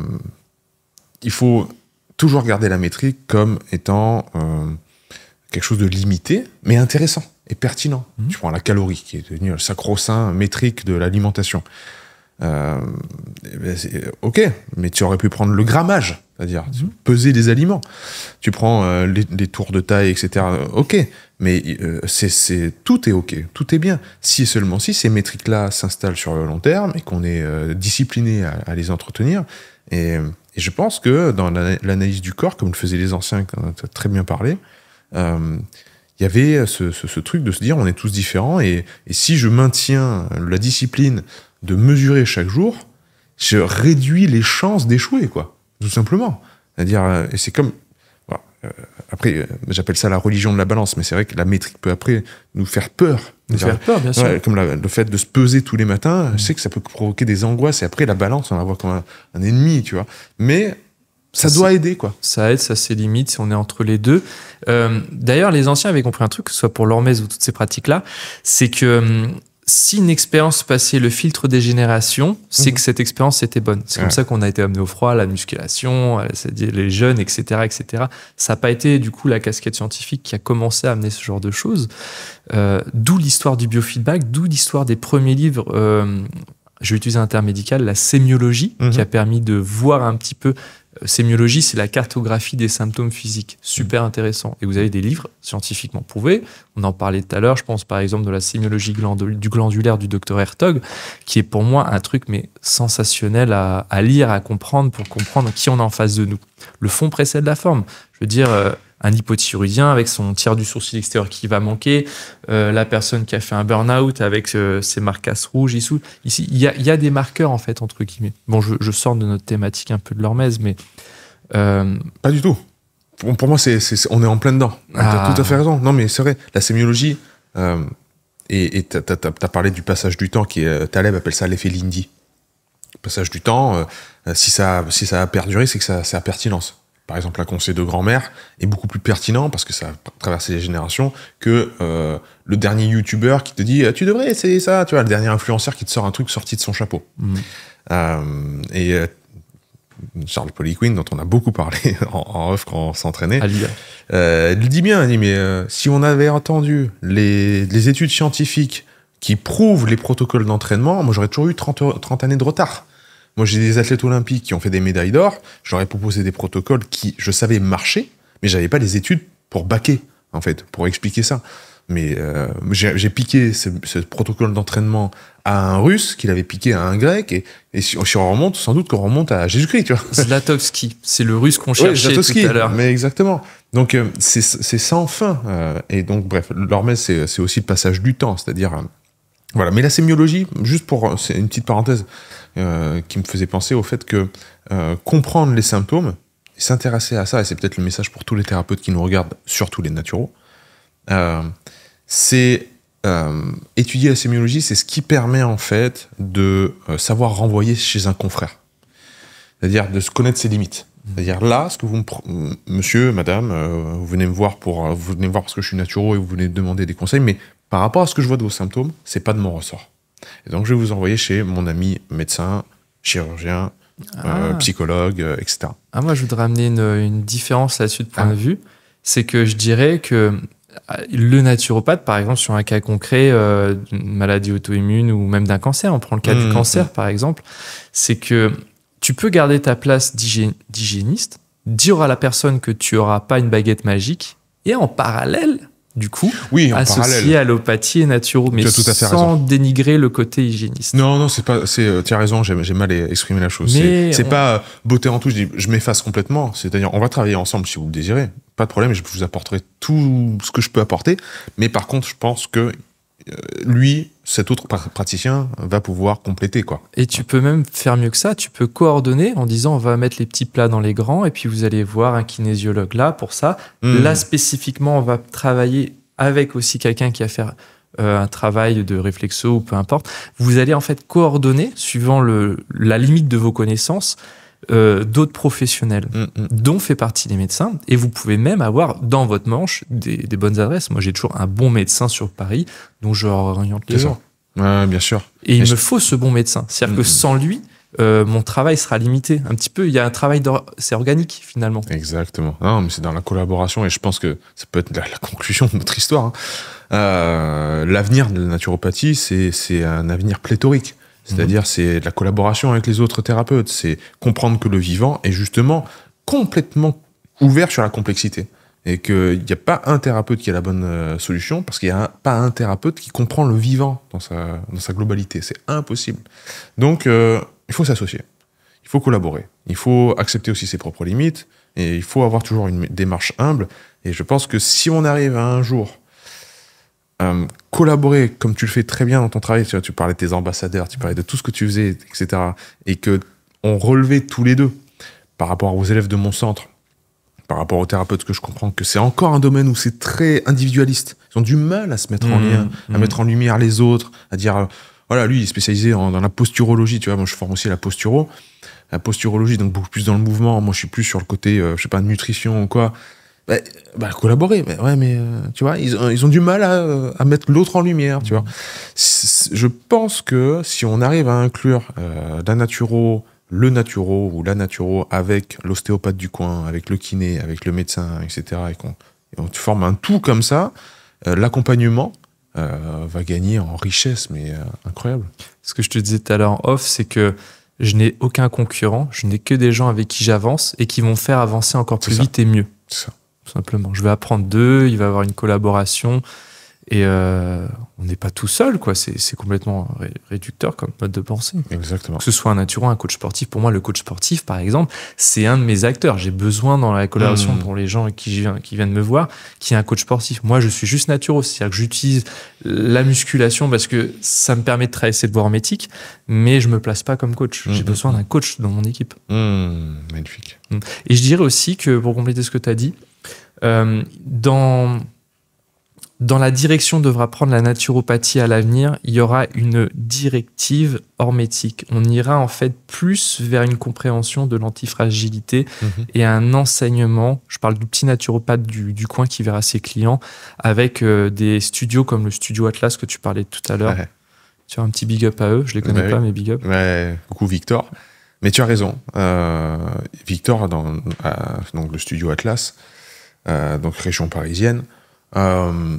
il faut toujours garder la métrique comme étant euh, quelque chose de limité, mais intéressant et pertinent. Mhm. Tu prends la calorie, qui est devenue le sacro-saint métrique de l'alimentation. Euh, eh ben, euh, ok, mais tu aurais pu prendre le grammage, c'est-à-dire mhm. peser les aliments. Tu prends les, tours de taille, etc. Ok, mais c'est tout est ok, tout est bien. Si seulement si ces métriques-là s'installent sur le long terme et qu'on est discipliné à, à, les entretenir, et et je pense que dans l'analyse du corps, comme le faisaient les anciens, tu as très bien parlé, euh, il y avait ce, truc de se dire on est tous différents et, si je maintiens la discipline de mesurer chaque jour, je réduis les chances d'échouer, quoi, tout simplement. C'est-à-dire, euh, et c'est comme. Voilà, euh, après, euh, j'appelle ça la religion de la balance, mais c'est vrai que la métrique peut après nous faire peur. Nous faire peur, bien sûr. comme le fait de se peser tous les matins, je sais que ça peut provoquer des angoisses, et après, la balance, on la voit comme un, ennemi, tu vois. Mais ça, doit aider, quoi. Ça aide, ça ses limites, si on est entre les deux. Euh, d'ailleurs, les anciens avaient compris un truc, que ce soit pour l'Hormèse ou toutes ces pratiques-là, c'est que hum, si une expérience passait le filtre des générations, c'est mhm. que cette expérience était bonne. C'est comme ça qu'on a été amené au froid, la musculation, les jeunes, etc., etc. Ça n'a pas été du coup la casquette scientifique qui a commencé à amener ce genre de choses. Euh, d'où l'histoire du biofeedback, d'où l'histoire des premiers livres. Euh, je vais utiliser un terme médical, la sémiologie, mhm. qui a permis de voir un petit peu euh, sémiologie, c'est la cartographie des symptômes physiques. Super mm. intéressant. Et vous avez des livres scientifiquement prouvés. On en parlait tout à l'heure. Je pense par exemple de la sémiologie du glandulaire du docteur Hertog, qui est pour moi un truc mais sensationnel à, à, lire, à comprendre, pour comprendre qui on a en face de nous. Le fond précède la forme. Je veux dire, euh, un hypothyroïdien avec son tiers du sourcil extérieur qui va manquer, euh, la personne qui a fait un burn-out avec euh, ses marcasses rouges ici. il, y a, des marqueurs, en fait, entre guillemets. Bon, je, sors de notre thématique un peu de l'hormèse, mais. Euh, Pas du tout. Pour, moi, c'est, on est en plein dedans. Ah, t'as ah. tout à fait raison. Non, mais c'est vrai, la sémiologie. et tu as, parlé du passage du temps qui est. Taleb appelle ça l'effet Lindy. Passage du temps, si, ça, si ça a perduré, c'est que ça, c'est à pertinence par exemple un conseil de grand-mère, est beaucoup plus pertinent parce que ça a traversé les générations que euh, le dernier youtubeur qui te dit euh, tu devrais essayer ça, tu vois, le dernier influenceur qui te sort un truc sorti de son chapeau. Mmh. Euh, et Charles Poliquin, dont on a beaucoup parlé *laughs* en, en off quand on s'entraînait, il dit bien, dit mais si on avait entendu les, études scientifiques qui prouvent les protocoles d'entraînement, moi j'aurais toujours eu 30 années de retard. Moi, j'ai des athlètes olympiques qui ont fait des médailles d'or. J'aurais proposé des protocoles qui, je savais, marchaient, mais j'avais pas les études pour baquer, en fait, pour expliquer ça. Mais euh, j'ai piqué ce, ce protocole d'entraînement à un russe, qu'il avait piqué à un grec, et, et si, on remonte, sans doute qu'on remonte à Jésus-Christ, tu vois. *laughs* Zlatowski, c'est le russe qu'on cherchait tout à l'heure. Mais exactement. Donc euh, c'est sans fin. Euh, et donc bref, l'Hormès, c'est aussi le passage du temps, c'est-à-dire voilà, mais la sémiologie, juste pour, c'est une petite parenthèse euh, qui me faisait penser au fait que euh, comprendre les symptômes, s'intéresser à ça, et c'est peut-être le message pour tous les thérapeutes qui nous regardent, surtout les naturaux, euh, c'est étudier la sémiologie, c'est ce qui permet en fait de savoir renvoyer chez un confrère, c'est-à-dire de se connaître ses limites. C'est-à-dire là, ce que vous monsieur, madame, vous venez me voir pour, vous venez me voir parce que je suis naturo et vous venez demander des conseils, mais par rapport à ce que je vois de vos symptômes, c'est pas de mon ressort. donc, je vais vous envoyer chez mon ami médecin, chirurgien, euh, ah. psychologue, euh, etc. Ah, moi, je voudrais amener une, différence là-dessus de point ah. de vue. C'est que je dirais que euh, le naturopathe, par exemple, sur un cas concret maladie auto-immune ou même d'un cancer, on prend le cas du mmh, mmh. cancer, par exemple, c'est que tu peux garder ta place d'hygiéniste, dire à la personne que tu n'auras pas une baguette magique, et en parallèle, du coup, oui, associé allopathie et naturo, mais sans dénigrer le côté hygiéniste. Non, non, c'est pas, c'est, euh, tu as raison, j'ai, mal exprimé la chose. c'est, pas euh, beauté en tout, je, dis, je m'efface complètement. C'est-à-dire, on va travailler ensemble si vous le désirez. Pas de problème, je vous apporterai tout ce que je peux apporter. Mais par contre, je pense que euh, lui, cet autre praticien va pouvoir compléter. quoi. Et tu peux même faire mieux que ça, tu peux coordonner en disant on va mettre les petits plats dans les grands et puis vous allez voir un kinésiologue là pour ça. Hmm. Là spécifiquement, on va travailler avec aussi quelqu'un qui a faire euh, un travail de réflexo ou peu importe. Vous allez en fait coordonner suivant le, la limite de vos connaissances euh, d'autres professionnels, mm, mm. dont fait partie les médecins. Et vous pouvez même avoir dans votre manche des, bonnes adresses. Moi, j'ai toujours un bon médecin sur Paris, dont je les bien sûr. Et, il me faut ce bon médecin. C'est-à-dire que mm, sans lui, euh, mon travail sera limité. Un petit peu, il y a un travail, c'est organique finalement. Exactement. Non, mais c'est dans la collaboration et je pense que ça peut être la, conclusion de notre histoire. Hein. Euh, l'avenir de la naturopathie, c'est un avenir pléthorique. C'est-à-dire, mhm. c'est la collaboration avec les autres thérapeutes, c'est comprendre que le vivant est justement complètement ouvert sur la complexité. Et qu'il n'y a pas un thérapeute qui a la bonne euh, solution, parce qu'il n'y a pas un thérapeute qui comprend le vivant dans sa, globalité. C'est impossible. Donc, euh, il faut s'associer. Il faut collaborer. Il faut accepter aussi ses propres limites. Et il faut avoir toujours une démarche humble. Et je pense que si on arrive à un jour euh, collaborer comme tu le fais très bien dans ton travail, tu, parlais de tes ambassadeurs, tu parlais de tout ce que tu faisais, etc. Et que on relevait tous les deux par rapport aux élèves de mon centre, par rapport aux thérapeutes, que je comprends que c'est encore un domaine où c'est très individualiste. Ils ont du mal à se mettre en mmh, lien, à mmh. mettre en lumière les autres, à dire euh, voilà, lui, il est spécialisé dans la posturologie, tu vois. Moi, je forme aussi la posturo, la posturologie, donc beaucoup plus dans le mouvement. Moi, je suis plus sur le côté, euh, je sais pas, nutrition ou quoi. Bah, bah, collaborer. Mais, ouais, mais euh, tu vois, ils, ils, ont du mal euh, à, mettre l'autre en lumière, tu vois. Je pense que si on arrive à inclure la euh, naturo, le naturo ou la naturo avec l'ostéopathe du coin, avec le kiné, avec le médecin, etc., et qu'on forme un tout comme ça, l'accompagnement va gagner en richesse, mais incroyable. Ce que je te disais tout à l'heure en off, c'est que je n'ai aucun concurrent, je n'ai que des gens avec qui j'avance et qui vont faire avancer encore plus vite et mieux. C'est ça simplement. Je vais apprendre d'eux, il va y avoir une collaboration. Et euh, on n'est pas tout seul, quoi. C'est complètement réducteur comme mode de pensée. Exactement. Que ce soit un naturo, un coach sportif. Pour moi, le coach sportif, par exemple, c'est un de mes acteurs. J'ai besoin dans la collaboration mmh. pour les gens qui, qui viennent me voir, qui est un coach sportif. Moi, je suis juste naturel. C'est-à-dire que j'utilise la musculation parce que ça me permet de travailler le mais je me place pas comme coach. J'ai mmh. besoin d'un coach dans mon équipe. Mmh. magnifique. Et je dirais aussi que, pour compléter ce que tu as dit, euh, dans dans la direction devra prendre la naturopathie à l'avenir, il y aura une directive hormétique. On ira en fait plus vers une compréhension de l'antifragilité mhm. et un enseignement. Je parle du petit naturopathe du, coin qui verra ses clients avec euh, des studios comme le studio Atlas que tu parlais tout à l'heure. Tu as un petit big up à eux, je les connais bah pas, mes mais big up. coucou Victor. Mais tu as raison. Euh, Victor, dans donc le studio Atlas, euh, donc région parisienne, euh,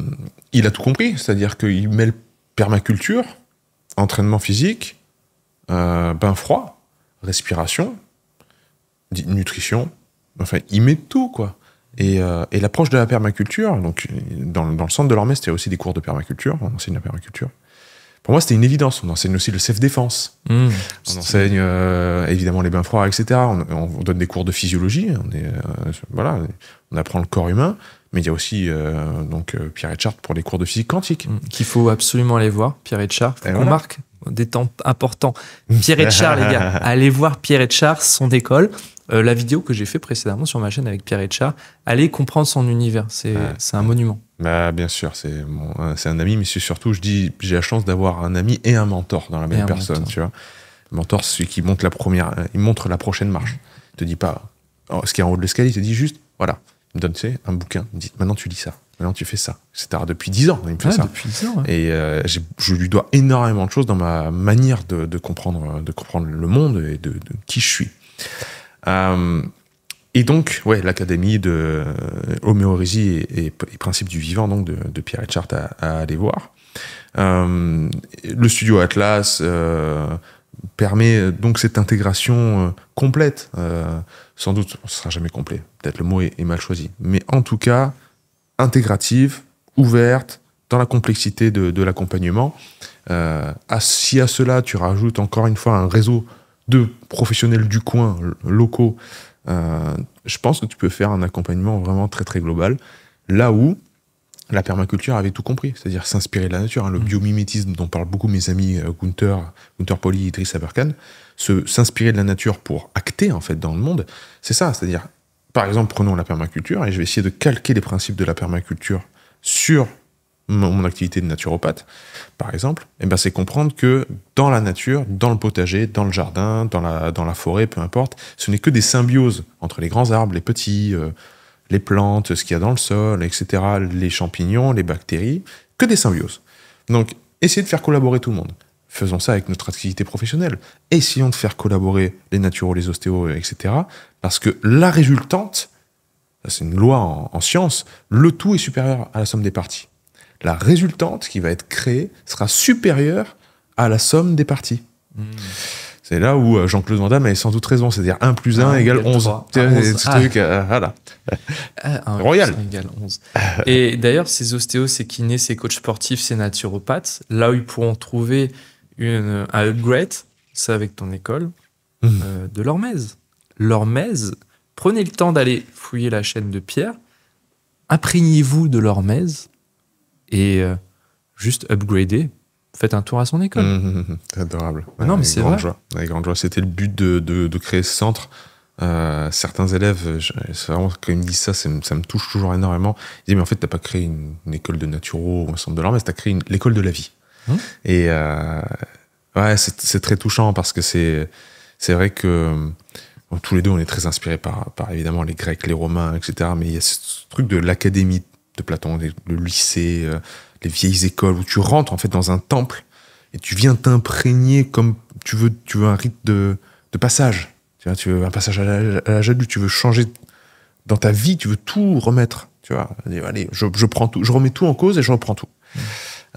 il a tout compris. C'est-à-dire qu'il mêle permaculture, entraînement physique, euh, bain froid, respiration, nutrition. Enfin, il met tout, quoi. Et, l'approche de la permaculture, donc dans, le centre de y c'était aussi des cours de permaculture, on enseigne la permaculture. Pour moi, c'était une évidence. On enseigne aussi le self-défense. Hmm. on enseigne euh, évidemment les bains froids, etc. On, donne des cours de physiologie. On, euh, voilà, on apprend le corps humain. Mais il y a aussi euh, donc Pierre chart pour les cours de physique quantique. Hmm. Qu'il faut absolument aller voir, Pierre et Faut On marque des temps importants. Pierre Richard, les gars, *laughs* allez voir Pierre Richard, son école. la vidéo que j'ai fait précédemment sur ma chaîne avec Pierre Chart, allez comprendre son univers. C'est un monument. Bah, bien sûr, c'est euh, un ami, mais surtout, je dis, j'ai la chance d'avoir un ami et un mentor dans la même personne, tu vois. mentor, c'est celui qui montre la première, euh, il montre la prochaine marche. Il te dit pas oh, ce qui est en haut de l'escalier, il te dit juste, voilà, il me donne, tu un bouquin, il maintenant tu lis ça, maintenant tu fais ça, etc. Depuis 10 ans, il fait ça. Depuis dix ans, Et euh, je lui dois énormément de choses dans ma manière de, comprendre, de comprendre le monde et de, qui je suis. Et donc, ouais, l'Académie de euh, homéorésie et, Principes du vivant donc de, Pierre Richard à, à aller voir. Euh, le studio Atlas euh, permet donc cette intégration complète. sans doute, ce ne sera jamais complet. Peut-être le mot est, mal choisi. Mais en tout cas, intégrative, ouverte, dans la complexité de, de l'accompagnement. si à cela, tu rajoutes encore une fois un réseau de professionnels du coin locaux euh, je pense que tu peux faire un accompagnement vraiment très très global, là où la permaculture avait tout compris, c'est-à-dire s'inspirer de la nature. Hein, le mm. biomimétisme dont parlent beaucoup mes amis euh, Gunther, Gunther Poli, Idriss Aberkan, s'inspirer de la nature pour acter en fait dans le monde, c'est ça, c'est-à-dire par exemple prenons la permaculture et je vais essayer de calquer les principes de la permaculture sur mon activité de naturopathe, par exemple, eh ben c'est comprendre que dans la nature, dans le potager, dans le jardin, dans la, dans la forêt, peu importe, ce n'est que des symbioses entre les grands arbres, les petits, euh, les plantes, ce qu'il y a dans le sol, etc., les champignons, les bactéries, que des symbioses. Donc, essayez de faire collaborer tout le monde. Faisons ça avec notre activité professionnelle. Essayons de faire collaborer les naturaux, les ostéos, etc., parce que la résultante, c'est une loi en science, le tout est supérieur à la somme des parties la résultante qui va être créée sera supérieure à la somme des parties. Hmm. C'est là où euh, Jean-Claude Van Damme avait sans doute raison, c'est-à-dire 1 plus 1 ah, égale 11. Ah, ah. euh, *laughs* Royal. Et d'ailleurs, ces ostéos, ces kinés, ces coachs sportifs, ces naturopathes, là où ils pourront trouver une, un upgrade, c'est avec ton école, mmh. euh, de l'hormèse. L'hormèse, prenez le temps d'aller fouiller la chaîne de Pierre, imprégnez-vous de l'hormèse, et euh, juste upgrader. Faites un tour à son école. Mmh, mmh, mmh. c'est adorable. mais c'est vrai. Avec grande joie. C'était le but de, de, créer ce centre. Euh, certains élèves, c'est vraiment quand ils me disent ça, ça me, touche toujours énormément. Ils disent mais en fait t'as pas créé une, école de naturo ou un centre de l'art, mais t'as créé l'école de la vie. Hein et euh, ouais, c'est très touchant parce que c'est c'est vrai que tous les deux on est très inspirés par, par évidemment les Grecs, les Romains, etc. Mais il y a ce truc de l'académie de Platon, le lycée, euh, les vieilles écoles, où tu rentres en fait dans un temple et tu viens t'imprégner comme tu veux, tu veux un rite de, passage. Tu, veux un passage à l'âge adulte, tu veux changer dans ta vie, tu veux tout remettre. Tu vois, allez, je, prends tout, je remets tout en cause et je reprends tout. Mmh.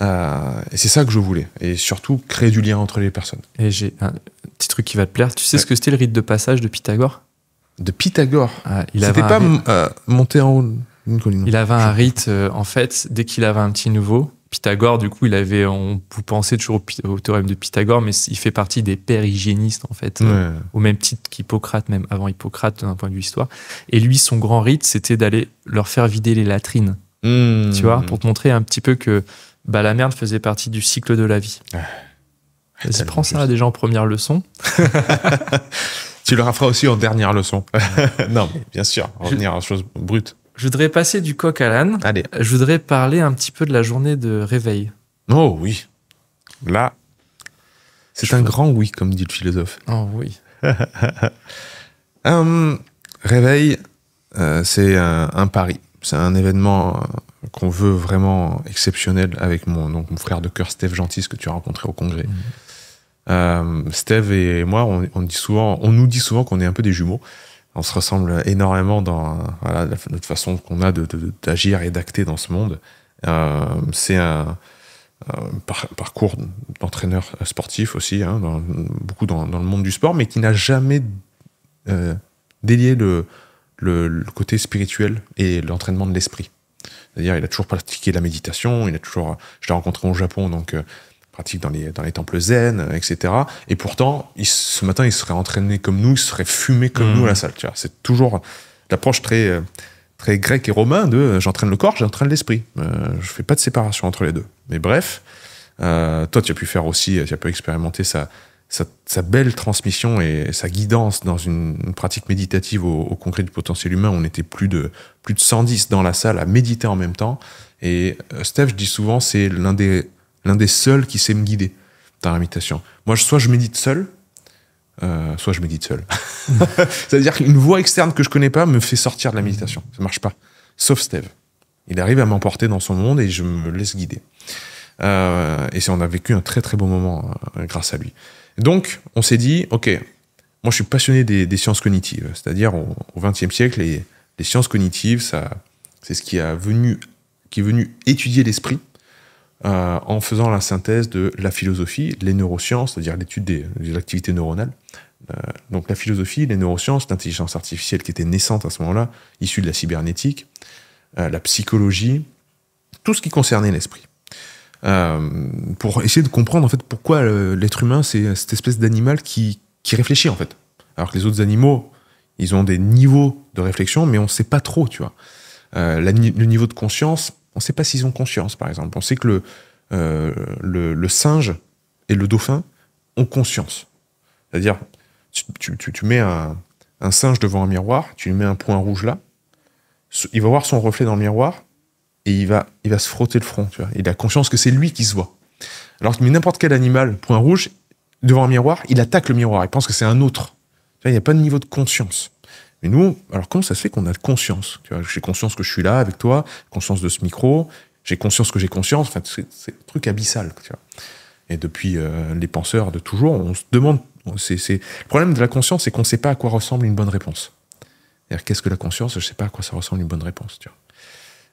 Euh, et c'est ça que je voulais. Et surtout, créer du lien entre les personnes. Et j'ai un petit truc qui va te plaire. Tu sais ce que c'était le rite de passage de Pythagore De Pythagore ah, Il C'était pas euh, monté en haut. Il avait un rite, euh, en fait, dès qu'il avait un petit nouveau, Pythagore, du coup, il avait, on pensez toujours au, théorème de Pythagore, mais il fait partie des pères hygiénistes, en fait, euh, au même titre qu'Hippocrate, même avant Hippocrate, d'un point de vue histoire. Et lui, son grand rite, c'était d'aller leur faire vider les latrines. Hmm. Tu vois, pour te montrer un petit peu que bah, la merde faisait partie du cycle de la vie. Ah. Vas-y, prends ça déjà en première leçon. *laughs* tu le referas aussi en dernière leçon. *laughs* non, bien sûr, revenir à choses brutes. Je voudrais passer du coq à l'âne. Allez. Je voudrais parler un petit peu de la journée de réveil. Oh oui. Là, c'est un grand oui, comme dit le philosophe. Oh oui. *laughs* Hum, réveil, euh, c'est un, pari. C'est un événement euh, qu'on veut vraiment exceptionnel avec mon, donc mon frère de cœur, Steve Gentil, que tu as rencontré au congrès. Mhm. Hum, Steve et moi, on, dit souvent, on nous dit souvent qu'on est un peu des jumeaux on se ressemble énormément dans notre façon qu'on a d'agir de, et d'acter dans ce monde. Euh, c'est un, parcours d'entraîneur sportif aussi, hein, beaucoup dans, le monde du sport, mais qui n'a jamais euh, délié le, le, le, côté spirituel et l'entraînement de l'esprit. C'est-à-dire, il a toujours pratiqué la méditation, il a toujours. Je l'ai rencontré au Japon, donc euh, dans les, dans les temples zen, euh, etc. Et pourtant, ce matin, ils seraient entraînés comme nous, ils seraient fumés comme nous à la mmh. salle. c'est toujours l'approche très, euh, très grecque et romain de euh, j'entraîne le corps, j'entraîne l'esprit. Je je fais pas de séparation entre les deux. Mais bref, toi, tu as pu faire aussi, tu as pu expérimenter sa, belle transmission et sa guidance dans une, pratique méditative au, concret du potentiel humain. On était plus de, plus de 110 dans la salle à méditer en même temps. Et Steph, je dis souvent, c'est l'un des l'un des seuls qui sait me guider dans la méditation. Moi, soit je médite seul, euh, soit je médite seul. *laughs* C'est-à-dire qu'une voix externe que je connais pas me fait sortir de la méditation. Ça marche pas. Sauf Steve. Il arrive à m'emporter dans son monde et je me laisse guider. Euh, et on a vécu un très très bon moment euh, grâce à lui. Donc, on s'est dit, ok, moi je suis passionné des, sciences cognitives. C'est-à-dire au XXe siècle, les, les, sciences cognitives, ça, c'est ce qui, a venu, qui est venu étudier l'esprit euh, en faisant la synthèse de la philosophie, les neurosciences, c'est-à-dire l'étude des, activités neuronales, euh, donc la philosophie, les neurosciences, l'intelligence artificielle qui était naissante à ce moment-là, issue de la cybernétique, euh, la psychologie, tout ce qui concernait l'esprit. pour essayer de comprendre en fait pourquoi l'être humain c'est cette espèce d'animal qui, réfléchit en fait. Alors que les autres animaux, ils ont des niveaux de réflexion, mais on ne sait pas trop, tu vois. le niveau de conscience, on ne sait pas s'ils ont conscience, par exemple. On sait que le, euh, singe et le dauphin ont conscience. C'est-à-dire, tu, mets un, singe devant un miroir, tu lui mets un point rouge là, il va voir son reflet dans le miroir et il va, il va se frotter le front. Tu vois. Il a conscience que c'est lui qui se voit. Alors, mets n'importe quel animal, point rouge, devant un miroir, il attaque le miroir, il pense que c'est un autre. Il n'y a pas de niveau de conscience. Mais nous, alors comment ça se fait qu'on a conscience J'ai conscience que je suis là avec toi, conscience de ce micro, j'ai conscience que j'ai conscience, enfin, c'est un truc abyssal. Tu vois. Et depuis euh, les penseurs de toujours, on se demande. Le problème de la conscience, c'est qu'on ne sait pas à quoi ressemble une bonne réponse. C'est-à-dire, qu'est-ce que la conscience Je ne sais pas à quoi ça ressemble une bonne réponse. Tu vois.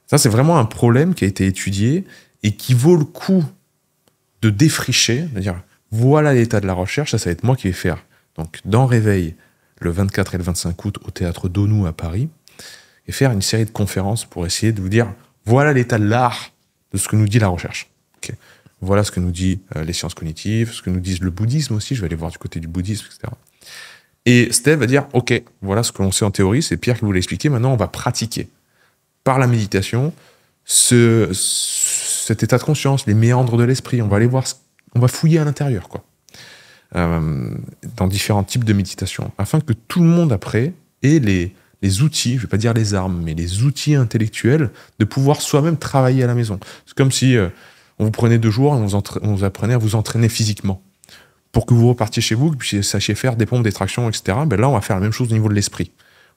Ça, c'est vraiment un problème qui a été étudié et qui vaut le coup de défricher, de dire voilà l'état de la recherche, ça, ça va être moi qui vais faire. Donc, dans Réveil, le 24 et le 25 août au théâtre Donou à Paris et faire une série de conférences pour essayer de vous dire voilà l'état de l'art de ce que nous dit la recherche. Voilà ce que nous dit euh, les sciences cognitives, ce que nous disent le bouddhisme aussi. Je vais aller voir du côté du bouddhisme, etc. Et Steve va dire ok, voilà ce que l'on sait en théorie, c'est Pierre qui vous l'a expliqué. Maintenant, on va pratiquer par la méditation ce, cet état de conscience, les méandres de l'esprit. On va aller voir, on va fouiller à l'intérieur, quoi. Euh, dans différents types de méditation, afin que tout le monde après ait les, les outils, je ne vais pas dire les armes, mais les outils intellectuels de pouvoir soi-même travailler à la maison. C'est comme si euh, on vous prenait deux jours et on vous, apprenait à vous entraîner physiquement. Pour que vous repartiez chez vous, que vous sachiez faire des pompes, des tractions, etc., ben là, on va faire la même chose au niveau de l'esprit.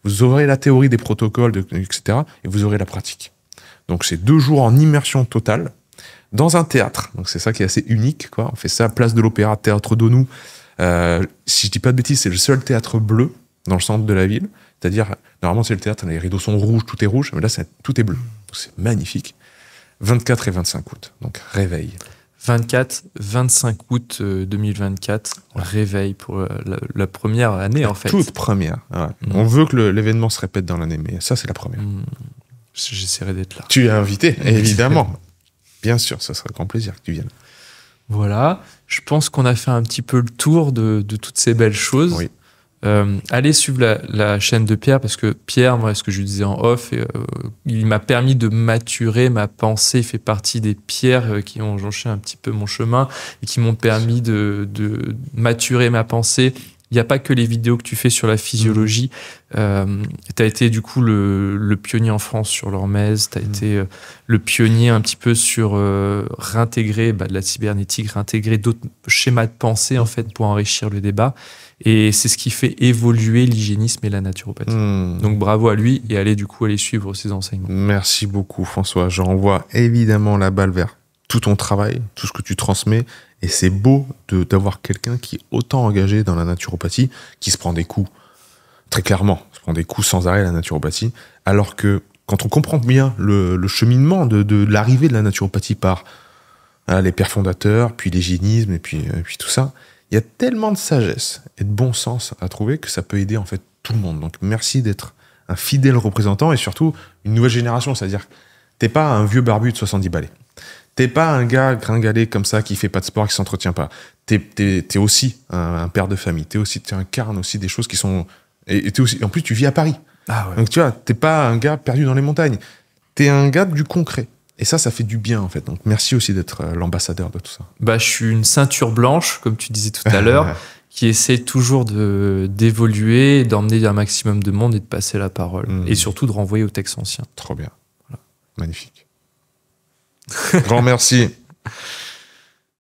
Vous aurez la théorie des protocoles, etc., et vous aurez la pratique. Donc, c'est deux jours en immersion totale dans un théâtre. Donc c'est ça qui est assez unique. Quoi. On fait ça Place de l'Opéra, Théâtre d'Onou. Euh, si je dis pas de bêtises, c'est le seul théâtre bleu dans le centre de la ville. C'est-à-dire, normalement c'est le théâtre, les rideaux sont rouges, tout est rouge, mais là tout est bleu. C'est magnifique. 24 et 25 août, donc réveil. 24, 25 août 2024, euh, réveil pour euh, la, première année en fait. Toute première. Mm. On veut que l'événement se répète dans l'année, mais ça c'est la première. Mm. J'essaierai d'être là. Tu es invité, *laughs* évidemment. Bien sûr, ça serait grand plaisir que tu viennes. Voilà, je pense qu'on a fait un petit peu le tour de, toutes ces belles choses. Euh, allez suivre la, chaîne de Pierre parce que Pierre, moi, ce que je disais en off, euh, il m'a permis de maturer ma pensée. Il fait partie des pierres euh, qui ont jonché un petit peu mon chemin et qui m'ont permis de, de maturer ma pensée, il n'y a pas que les vidéos que tu fais sur la physiologie. Euh, tu as été du coup le, pionnier en France sur l'hormèse, tu as mm. été euh, le pionnier un petit peu sur euh, réintégrer bah, de la cybernétique, réintégrer d'autres schémas de pensée en fait pour enrichir le débat. Et c'est ce qui fait évoluer l'hygiénisme et la naturopathie. Mm. Donc bravo à lui et allez du coup aller suivre ses enseignements. Merci beaucoup François. j'envoie évidemment la balle vers tout ton travail, tout ce que tu transmets et c'est beau d'avoir quelqu'un qui est autant engagé dans la naturopathie, qui se prend des coups, très clairement, se prend des coups sans arrêt à la naturopathie, alors que quand on comprend bien le, cheminement de, l'arrivée de la naturopathie par hein, les pères fondateurs, puis l'hygiénisme, et puis, puis tout ça, il y a tellement de sagesse et de bon sens à trouver que ça peut aider en fait tout le monde. Donc merci d'être un fidèle représentant et surtout une nouvelle génération, c'est-à-dire t'es pas un vieux barbu de 70 balais. T'es pas un gars gringalé comme ça qui fait pas de sport, qui s'entretient pas. T'es es, aussi un, père de famille. T'es aussi, tu incarnes aussi des choses qui sont. Et, aussi. En plus, tu vis à Paris. Ah Donc tu vois, t'es pas un gars perdu dans les montagnes. T'es un gars du concret. Et ça, ça fait du bien en fait. Donc merci aussi d'être euh, l'ambassadeur de tout ça. Bah, je suis une ceinture blanche, comme tu disais tout à *laughs* l'heure, qui essaie toujours de d'évoluer, d'emmener un maximum de monde et de passer la parole, mmh. et surtout de renvoyer au texte ancien. Trop bien, magnifique. Grand merci.